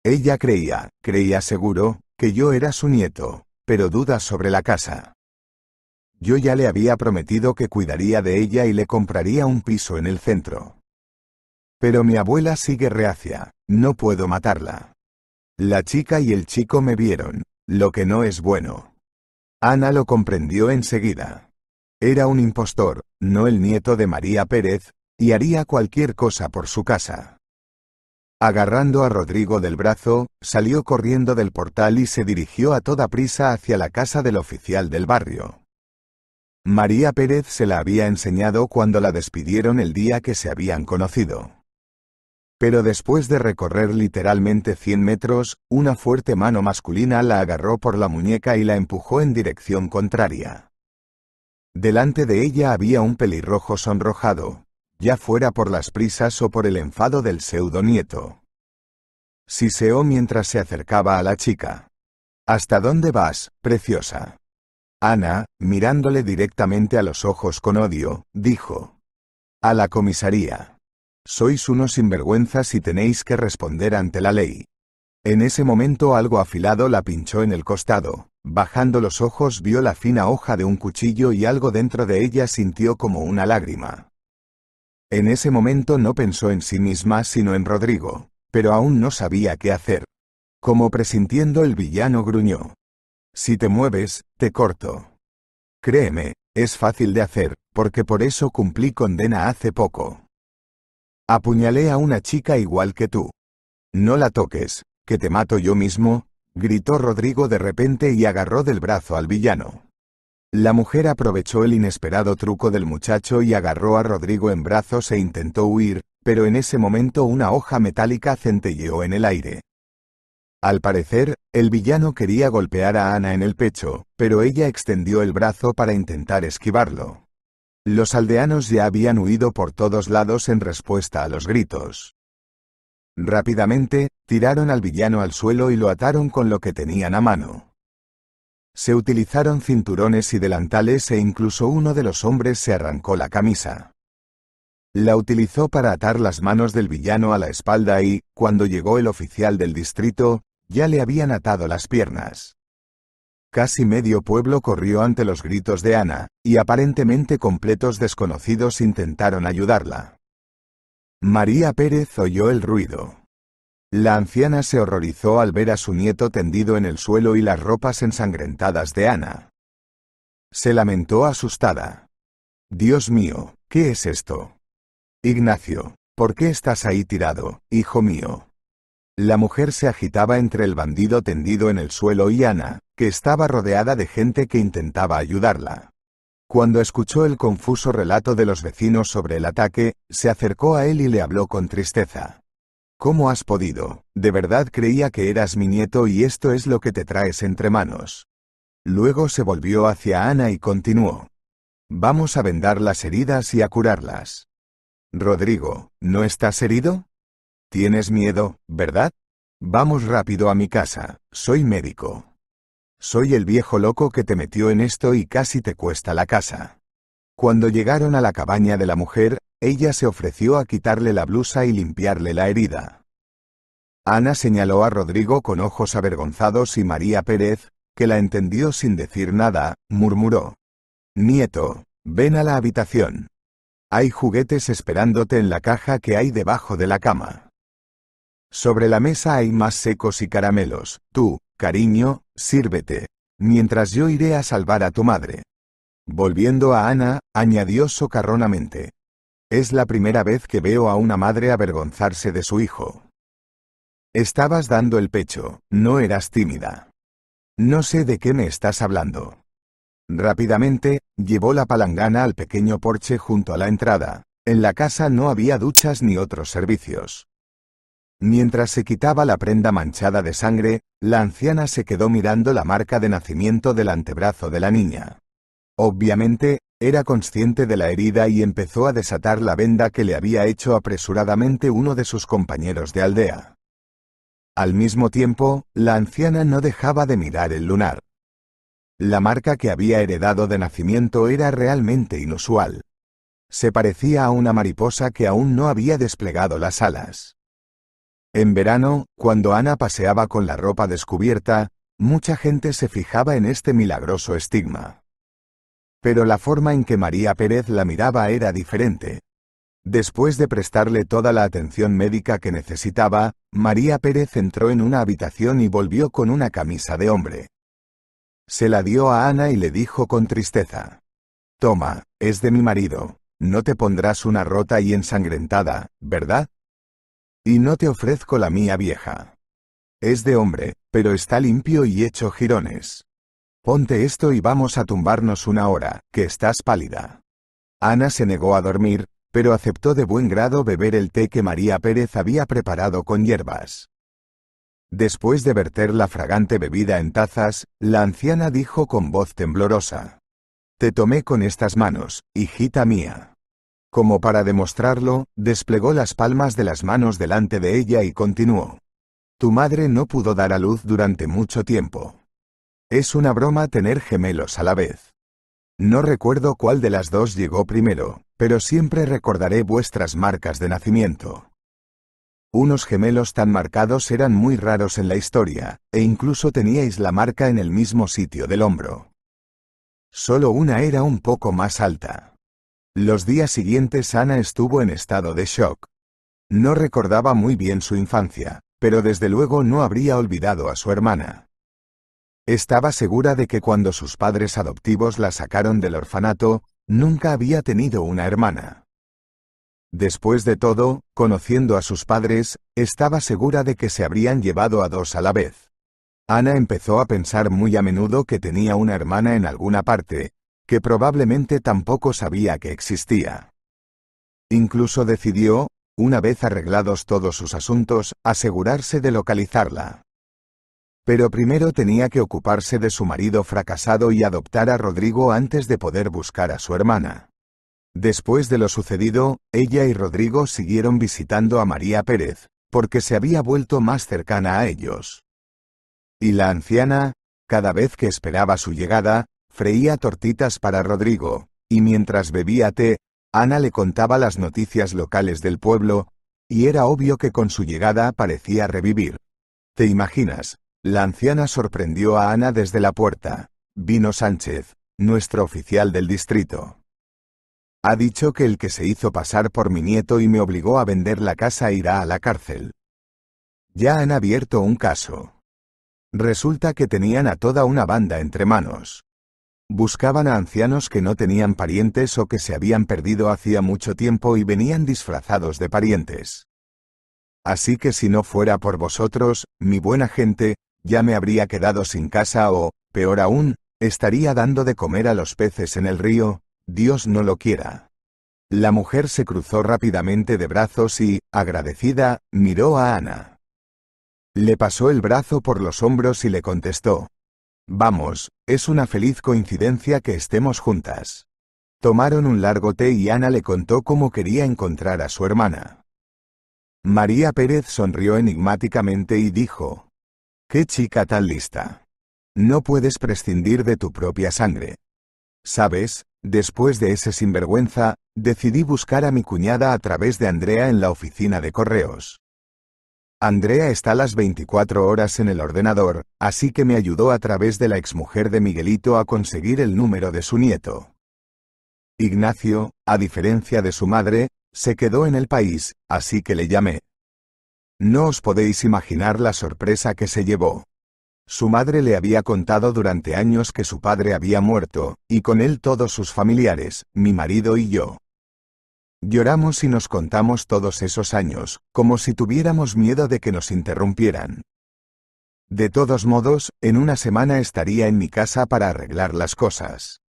Ella creía, creía seguro, que yo era su nieto, pero dudas sobre la casa. Yo ya le había prometido que cuidaría de ella y le compraría un piso en el centro. Pero mi abuela sigue reacia, no puedo matarla. La chica y el chico me vieron, lo que no es bueno. Ana lo comprendió enseguida. Era un impostor, no el nieto de María Pérez, y haría cualquier cosa por su casa. Agarrando a Rodrigo del brazo, salió corriendo del portal y se dirigió a toda prisa hacia la casa del oficial del barrio. María Pérez se la había enseñado cuando la despidieron el día que se habían conocido. Pero después de recorrer literalmente 100 metros, una fuerte mano masculina la agarró por la muñeca y la empujó en dirección contraria. Delante de ella había un pelirrojo sonrojado, ya fuera por las prisas o por el enfado del pseudonieto. Siseó mientras se acercaba a la chica. ¿Hasta dónde vas, preciosa? Ana, mirándole directamente a los ojos con odio, dijo. A la comisaría. Sois unos sinvergüenzas y tenéis que responder ante la ley. En ese momento algo afilado la pinchó en el costado. Bajando los ojos vio la fina hoja de un cuchillo y algo dentro de ella sintió como una lágrima. En ese momento no pensó en sí misma sino en Rodrigo, pero aún no sabía qué hacer. Como presintiendo el villano gruñó. Si te mueves, te corto. Créeme, es fácil de hacer, porque por eso cumplí condena hace poco. Apuñalé a una chica igual que tú. No la toques, que te mato yo mismo, gritó Rodrigo de repente y agarró del brazo al villano. La mujer aprovechó el inesperado truco del muchacho y agarró a Rodrigo en brazos e intentó huir, pero en ese momento una hoja metálica centelleó en el aire. Al parecer, el villano quería golpear a Ana en el pecho, pero ella extendió el brazo para intentar esquivarlo. Los aldeanos ya habían huido por todos lados en respuesta a los gritos. Rápidamente, tiraron al villano al suelo y lo ataron con lo que tenían a mano. Se utilizaron cinturones y delantales e incluso uno de los hombres se arrancó la camisa. La utilizó para atar las manos del villano a la espalda y, cuando llegó el oficial del distrito, ya le habían atado las piernas. Casi medio pueblo corrió ante los gritos de Ana, y aparentemente completos desconocidos intentaron ayudarla. María Pérez oyó el ruido. La anciana se horrorizó al ver a su nieto tendido en el suelo y las ropas ensangrentadas de Ana. Se lamentó asustada. Dios mío, ¿qué es esto? Ignacio, ¿por qué estás ahí tirado, hijo mío? La mujer se agitaba entre el bandido tendido en el suelo y Ana, que estaba rodeada de gente que intentaba ayudarla. Cuando escuchó el confuso relato de los vecinos sobre el ataque, se acercó a él y le habló con tristeza. ¿Cómo has podido? De verdad creía que eras mi nieto y esto es lo que te traes entre manos. Luego se volvió hacia Ana y continuó. Vamos a vendar las heridas y a curarlas. Rodrigo, ¿no estás herido? Tienes miedo, ¿verdad? Vamos rápido a mi casa, soy médico. Soy el viejo loco que te metió en esto y casi te cuesta la casa. Cuando llegaron a la cabaña de la mujer, ella se ofreció a quitarle la blusa y limpiarle la herida. Ana señaló a Rodrigo con ojos avergonzados y María Pérez, que la entendió sin decir nada, murmuró. Nieto, ven a la habitación. Hay juguetes esperándote en la caja que hay debajo de la cama. Sobre la mesa hay más secos y caramelos, tú, cariño, sírvete, mientras yo iré a salvar a tu madre. Volviendo a Ana, añadió socarronamente. Es la primera vez que veo a una madre avergonzarse de su hijo. Estabas dando el pecho, no eras tímida. No sé de qué me estás hablando. Rápidamente, llevó la palangana al pequeño porche junto a la entrada. En la casa no había duchas ni otros servicios. Mientras se quitaba la prenda manchada de sangre, la anciana se quedó mirando la marca de nacimiento del antebrazo de la niña. Obviamente, era consciente de la herida y empezó a desatar la venda que le había hecho apresuradamente uno de sus compañeros de aldea. Al mismo tiempo, la anciana no dejaba de mirar el lunar. La marca que había heredado de nacimiento era realmente inusual. Se parecía a una mariposa que aún no había desplegado las alas. En verano, cuando Ana paseaba con la ropa descubierta, mucha gente se fijaba en este milagroso estigma. Pero la forma en que María Pérez la miraba era diferente. Después de prestarle toda la atención médica que necesitaba, María Pérez entró en una habitación y volvió con una camisa de hombre. Se la dio a Ana y le dijo con tristeza. Toma, es de mi marido, no te pondrás una rota y ensangrentada, ¿verdad? Y no te ofrezco la mía vieja. Es de hombre, pero está limpio y hecho jirones. Ponte esto y vamos a tumbarnos una hora, que estás pálida. Ana se negó a dormir, pero aceptó de buen grado beber el té que María Pérez había preparado con hierbas. Después de verter la fragante bebida en tazas, la anciana dijo con voz temblorosa. Te tomé con estas manos, hijita mía. Como para demostrarlo, desplegó las palmas de las manos delante de ella y continuó. Tu madre no pudo dar a luz durante mucho tiempo. Es una broma tener gemelos a la vez. No recuerdo cuál de las dos llegó primero, pero siempre recordaré vuestras marcas de nacimiento. Unos gemelos tan marcados eran muy raros en la historia, e incluso teníais la marca en el mismo sitio del hombro. Solo una era un poco más alta. Los días siguientes Ana estuvo en estado de shock. No recordaba muy bien su infancia, pero desde luego no habría olvidado a su hermana. Estaba segura de que cuando sus padres adoptivos la sacaron del orfanato, nunca había tenido una hermana. Después de todo, conociendo a sus padres, estaba segura de que se habrían llevado a dos a la vez. Ana empezó a pensar muy a menudo que tenía una hermana en alguna parte, que probablemente tampoco sabía que existía. Incluso decidió, una vez arreglados todos sus asuntos, asegurarse de localizarla. Pero primero tenía que ocuparse de su marido fracasado y adoptar a Rodrigo antes de poder buscar a su hermana. Después de lo sucedido, ella y Rodrigo siguieron visitando a María Pérez, porque se había vuelto más cercana a ellos. Y la anciana, cada vez que esperaba su llegada, freía tortitas para Rodrigo, y mientras bebía té, Ana le contaba las noticias locales del pueblo, y era obvio que con su llegada parecía revivir. ¿Te imaginas? La anciana sorprendió a Ana desde la puerta. Vino Sánchez, nuestro oficial del distrito. Ha dicho que el que se hizo pasar por mi nieto y me obligó a vender la casa irá a la cárcel. Ya han abierto un caso. Resulta que tenían a toda una banda entre manos. Buscaban a ancianos que no tenían parientes o que se habían perdido hacía mucho tiempo y venían disfrazados de parientes. Así que si no fuera por vosotros, mi buena gente, ya me habría quedado sin casa o, peor aún, estaría dando de comer a los peces en el río, Dios no lo quiera. La mujer se cruzó rápidamente de brazos y, agradecida, miró a Ana. Le pasó el brazo por los hombros y le contestó. Vamos, es una feliz coincidencia que estemos juntas. Tomaron un largo té y Ana le contó cómo quería encontrar a su hermana. María Pérez sonrió enigmáticamente y dijo, Qué chica tan lista. No puedes prescindir de tu propia sangre. Sabes, después de ese sinvergüenza, decidí buscar a mi cuñada a través de Andrea en la oficina de correos. Andrea está las 24 horas en el ordenador, así que me ayudó a través de la exmujer de Miguelito a conseguir el número de su nieto. Ignacio, a diferencia de su madre, se quedó en el país, así que le llamé. No os podéis imaginar la sorpresa que se llevó. Su madre le había contado durante años que su padre había muerto, y con él todos sus familiares, mi marido y yo. Lloramos y nos contamos todos esos años, como si tuviéramos miedo de que nos interrumpieran. De todos modos, en una semana estaría en mi casa para arreglar las cosas.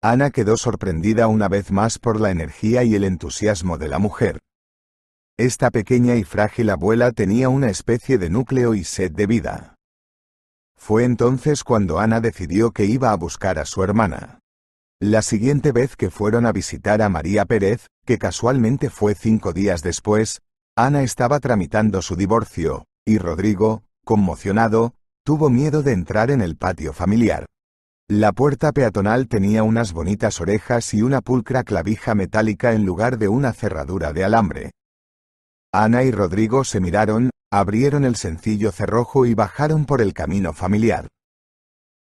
Ana quedó sorprendida una vez más por la energía y el entusiasmo de la mujer, esta pequeña y frágil abuela tenía una especie de núcleo y sed de vida. Fue entonces cuando Ana decidió que iba a buscar a su hermana. La siguiente vez que fueron a visitar a María Pérez, que casualmente fue cinco días después, Ana estaba tramitando su divorcio, y Rodrigo, conmocionado, tuvo miedo de entrar en el patio familiar. La puerta peatonal tenía unas bonitas orejas y una pulcra clavija metálica en lugar de una cerradura de alambre. Ana y Rodrigo se miraron, abrieron el sencillo cerrojo y bajaron por el camino familiar.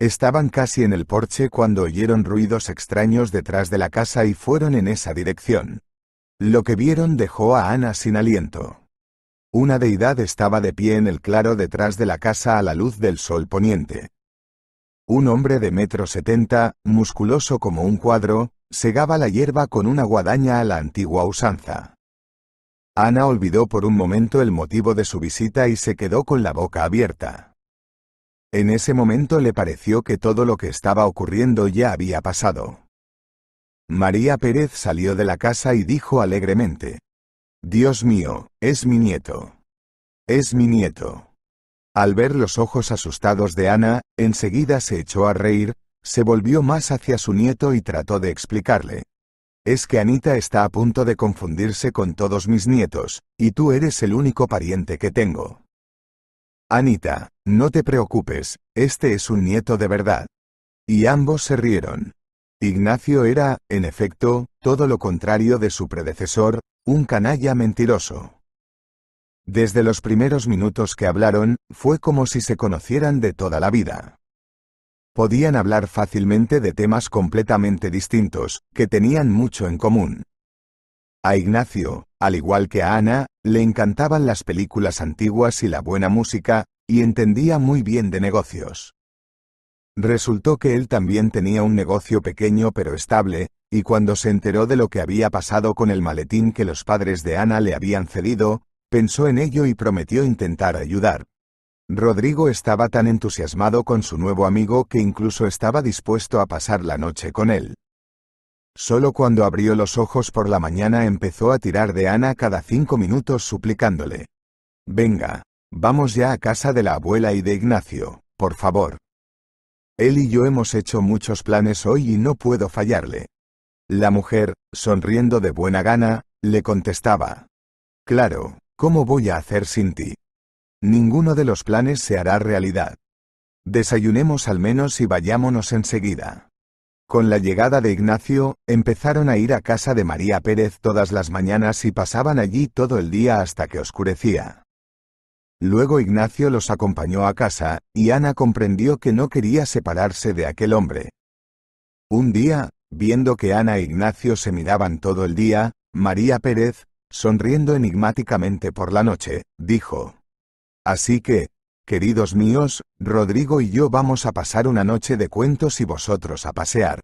Estaban casi en el porche cuando oyeron ruidos extraños detrás de la casa y fueron en esa dirección. Lo que vieron dejó a Ana sin aliento. Una deidad estaba de pie en el claro detrás de la casa a la luz del sol poniente. Un hombre de metro setenta, musculoso como un cuadro, segaba la hierba con una guadaña a la antigua usanza. Ana olvidó por un momento el motivo de su visita y se quedó con la boca abierta. En ese momento le pareció que todo lo que estaba ocurriendo ya había pasado. María Pérez salió de la casa y dijo alegremente, Dios mío, es mi nieto. Es mi nieto. Al ver los ojos asustados de Ana, enseguida se echó a reír, se volvió más hacia su nieto y trató de explicarle, es que Anita está a punto de confundirse con todos mis nietos, y tú eres el único pariente que tengo. Anita, no te preocupes, este es un nieto de verdad. Y ambos se rieron. Ignacio era, en efecto, todo lo contrario de su predecesor, un canalla mentiroso. Desde los primeros minutos que hablaron, fue como si se conocieran de toda la vida podían hablar fácilmente de temas completamente distintos, que tenían mucho en común. A Ignacio, al igual que a Ana, le encantaban las películas antiguas y la buena música, y entendía muy bien de negocios. Resultó que él también tenía un negocio pequeño pero estable, y cuando se enteró de lo que había pasado con el maletín que los padres de Ana le habían cedido, pensó en ello y prometió intentar ayudar. Rodrigo estaba tan entusiasmado con su nuevo amigo que incluso estaba dispuesto a pasar la noche con él. Solo cuando abrió los ojos por la mañana empezó a tirar de Ana cada cinco minutos suplicándole. Venga, vamos ya a casa de la abuela y de Ignacio, por favor. Él y yo hemos hecho muchos planes hoy y no puedo fallarle. La mujer, sonriendo de buena gana, le contestaba. Claro, ¿cómo voy a hacer sin ti? Ninguno de los planes se hará realidad. Desayunemos al menos y vayámonos enseguida. Con la llegada de Ignacio, empezaron a ir a casa de María Pérez todas las mañanas y pasaban allí todo el día hasta que oscurecía. Luego Ignacio los acompañó a casa, y Ana comprendió que no quería separarse de aquel hombre. Un día, viendo que Ana e Ignacio se miraban todo el día, María Pérez, sonriendo enigmáticamente por la noche, dijo, Así que, queridos míos, Rodrigo y yo vamos a pasar una noche de cuentos y vosotros a pasear.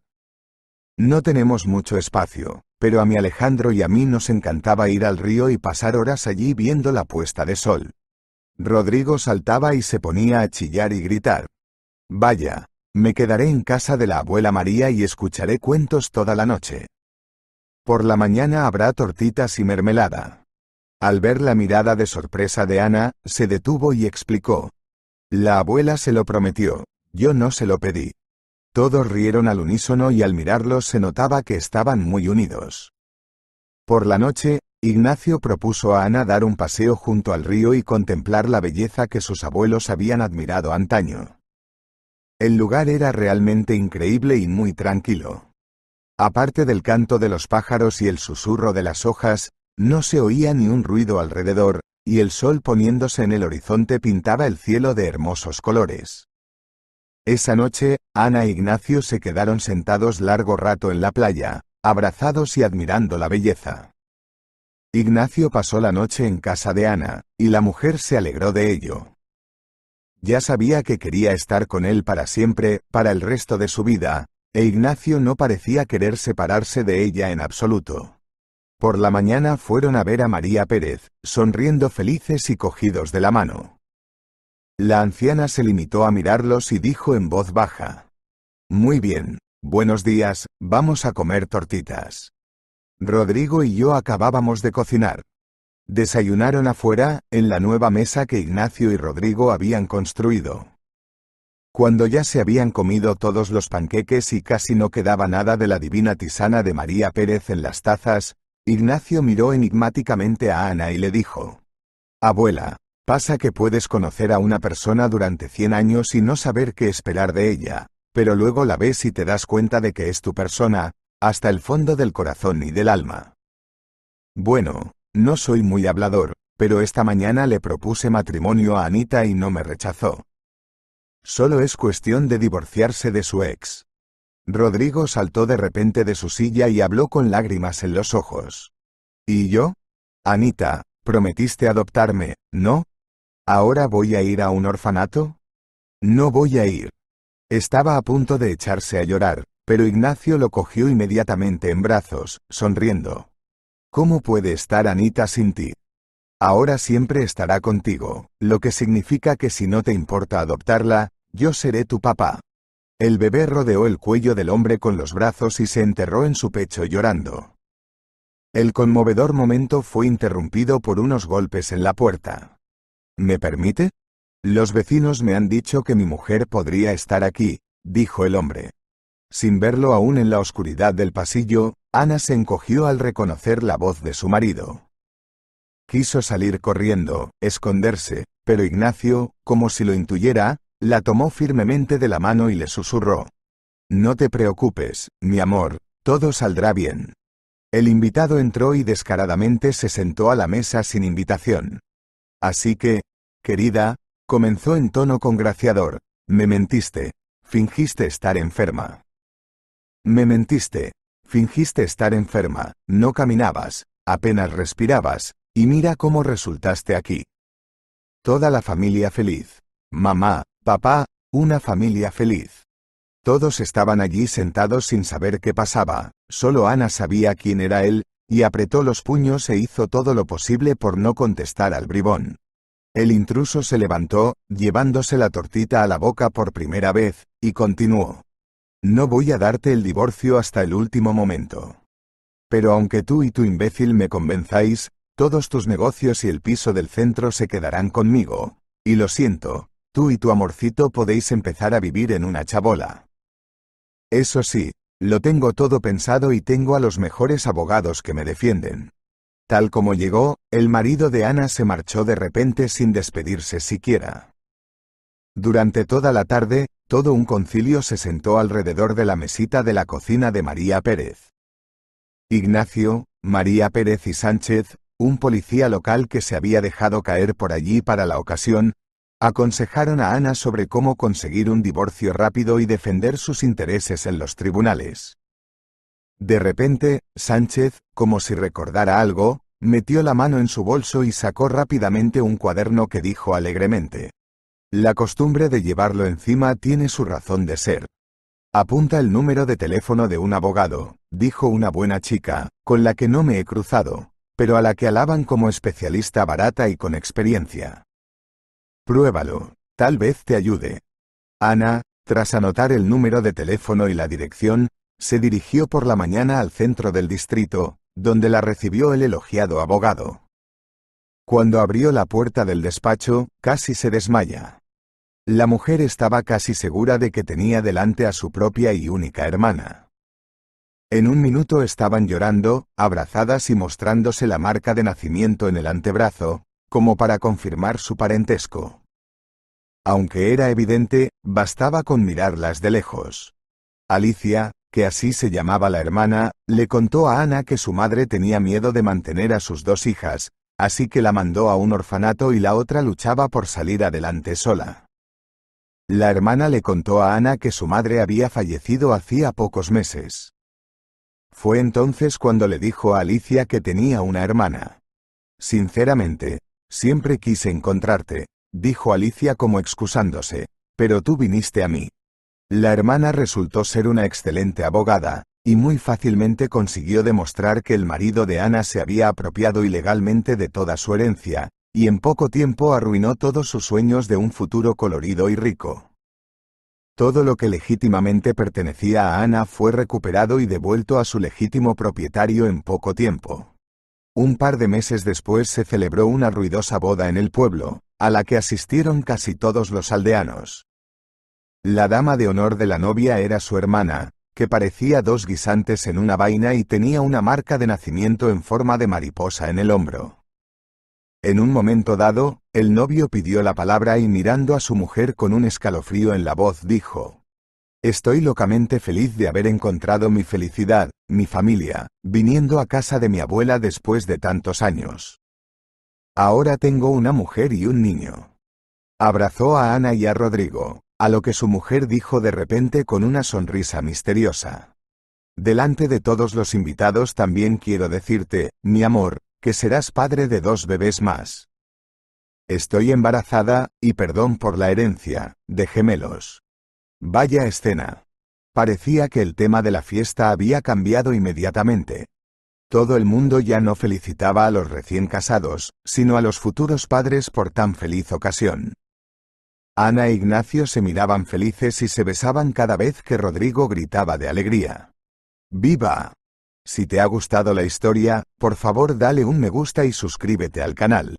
No tenemos mucho espacio, pero a mi Alejandro y a mí nos encantaba ir al río y pasar horas allí viendo la puesta de sol. Rodrigo saltaba y se ponía a chillar y gritar. Vaya, me quedaré en casa de la abuela María y escucharé cuentos toda la noche. Por la mañana habrá tortitas y mermelada. Al ver la mirada de sorpresa de Ana, se detuvo y explicó. La abuela se lo prometió, yo no se lo pedí. Todos rieron al unísono y al mirarlos se notaba que estaban muy unidos. Por la noche, Ignacio propuso a Ana dar un paseo junto al río y contemplar la belleza que sus abuelos habían admirado antaño. El lugar era realmente increíble y muy tranquilo. Aparte del canto de los pájaros y el susurro de las hojas, no se oía ni un ruido alrededor, y el sol poniéndose en el horizonte pintaba el cielo de hermosos colores. Esa noche, Ana e Ignacio se quedaron sentados largo rato en la playa, abrazados y admirando la belleza. Ignacio pasó la noche en casa de Ana, y la mujer se alegró de ello. Ya sabía que quería estar con él para siempre, para el resto de su vida, e Ignacio no parecía querer separarse de ella en absoluto. Por la mañana fueron a ver a María Pérez, sonriendo felices y cogidos de la mano. La anciana se limitó a mirarlos y dijo en voz baja. Muy bien, buenos días, vamos a comer tortitas. Rodrigo y yo acabábamos de cocinar. Desayunaron afuera, en la nueva mesa que Ignacio y Rodrigo habían construido. Cuando ya se habían comido todos los panqueques y casi no quedaba nada de la divina tisana de María Pérez en las tazas, Ignacio miró enigmáticamente a Ana y le dijo. Abuela, pasa que puedes conocer a una persona durante 100 años y no saber qué esperar de ella, pero luego la ves y te das cuenta de que es tu persona, hasta el fondo del corazón y del alma. Bueno, no soy muy hablador, pero esta mañana le propuse matrimonio a Anita y no me rechazó. Solo es cuestión de divorciarse de su ex. Rodrigo saltó de repente de su silla y habló con lágrimas en los ojos. ¿Y yo? Anita, prometiste adoptarme, ¿no? ¿Ahora voy a ir a un orfanato? No voy a ir. Estaba a punto de echarse a llorar, pero Ignacio lo cogió inmediatamente en brazos, sonriendo. ¿Cómo puede estar Anita sin ti? Ahora siempre estará contigo, lo que significa que si no te importa adoptarla, yo seré tu papá. El bebé rodeó el cuello del hombre con los brazos y se enterró en su pecho llorando. El conmovedor momento fue interrumpido por unos golpes en la puerta. ¿Me permite? Los vecinos me han dicho que mi mujer podría estar aquí, dijo el hombre. Sin verlo aún en la oscuridad del pasillo, Ana se encogió al reconocer la voz de su marido. Quiso salir corriendo, esconderse, pero Ignacio, como si lo intuyera, la tomó firmemente de la mano y le susurró. No te preocupes, mi amor, todo saldrá bien. El invitado entró y descaradamente se sentó a la mesa sin invitación. Así que, querida, comenzó en tono congraciador, me mentiste, fingiste estar enferma. Me mentiste, fingiste estar enferma, no caminabas, apenas respirabas, y mira cómo resultaste aquí. Toda la familia feliz. Mamá, Papá, una familia feliz. Todos estaban allí sentados sin saber qué pasaba, solo Ana sabía quién era él, y apretó los puños e hizo todo lo posible por no contestar al bribón. El intruso se levantó, llevándose la tortita a la boca por primera vez, y continuó. No voy a darte el divorcio hasta el último momento. Pero aunque tú y tu imbécil me convenzáis, todos tus negocios y el piso del centro se quedarán conmigo. Y lo siento, tú y tu amorcito podéis empezar a vivir en una chabola. Eso sí, lo tengo todo pensado y tengo a los mejores abogados que me defienden. Tal como llegó, el marido de Ana se marchó de repente sin despedirse siquiera. Durante toda la tarde, todo un concilio se sentó alrededor de la mesita de la cocina de María Pérez. Ignacio, María Pérez y Sánchez, un policía local que se había dejado caer por allí para la ocasión, aconsejaron a Ana sobre cómo conseguir un divorcio rápido y defender sus intereses en los tribunales. De repente, Sánchez, como si recordara algo, metió la mano en su bolso y sacó rápidamente un cuaderno que dijo alegremente. La costumbre de llevarlo encima tiene su razón de ser. Apunta el número de teléfono de un abogado, dijo una buena chica, con la que no me he cruzado, pero a la que alaban como especialista barata y con experiencia. Pruébalo. Tal vez te ayude. Ana, tras anotar el número de teléfono y la dirección, se dirigió por la mañana al centro del distrito, donde la recibió el elogiado abogado. Cuando abrió la puerta del despacho, casi se desmaya. La mujer estaba casi segura de que tenía delante a su propia y única hermana. En un minuto estaban llorando, abrazadas y mostrándose la marca de nacimiento en el antebrazo, como para confirmar su parentesco. Aunque era evidente, bastaba con mirarlas de lejos. Alicia, que así se llamaba la hermana, le contó a Ana que su madre tenía miedo de mantener a sus dos hijas, así que la mandó a un orfanato y la otra luchaba por salir adelante sola. La hermana le contó a Ana que su madre había fallecido hacía pocos meses. Fue entonces cuando le dijo a Alicia que tenía una hermana. Sinceramente, Siempre quise encontrarte, dijo Alicia como excusándose, pero tú viniste a mí. La hermana resultó ser una excelente abogada, y muy fácilmente consiguió demostrar que el marido de Ana se había apropiado ilegalmente de toda su herencia, y en poco tiempo arruinó todos sus sueños de un futuro colorido y rico. Todo lo que legítimamente pertenecía a Ana fue recuperado y devuelto a su legítimo propietario en poco tiempo. Un par de meses después se celebró una ruidosa boda en el pueblo, a la que asistieron casi todos los aldeanos. La dama de honor de la novia era su hermana, que parecía dos guisantes en una vaina y tenía una marca de nacimiento en forma de mariposa en el hombro. En un momento dado, el novio pidió la palabra y mirando a su mujer con un escalofrío en la voz dijo, Estoy locamente feliz de haber encontrado mi felicidad, mi familia, viniendo a casa de mi abuela después de tantos años. Ahora tengo una mujer y un niño. Abrazó a Ana y a Rodrigo, a lo que su mujer dijo de repente con una sonrisa misteriosa. Delante de todos los invitados también quiero decirte, mi amor, que serás padre de dos bebés más. Estoy embarazada, y perdón por la herencia, de gemelos. Vaya escena. Parecía que el tema de la fiesta había cambiado inmediatamente. Todo el mundo ya no felicitaba a los recién casados, sino a los futuros padres por tan feliz ocasión. Ana e Ignacio se miraban felices y se besaban cada vez que Rodrigo gritaba de alegría. ¡Viva! Si te ha gustado la historia, por favor dale un me gusta y suscríbete al canal.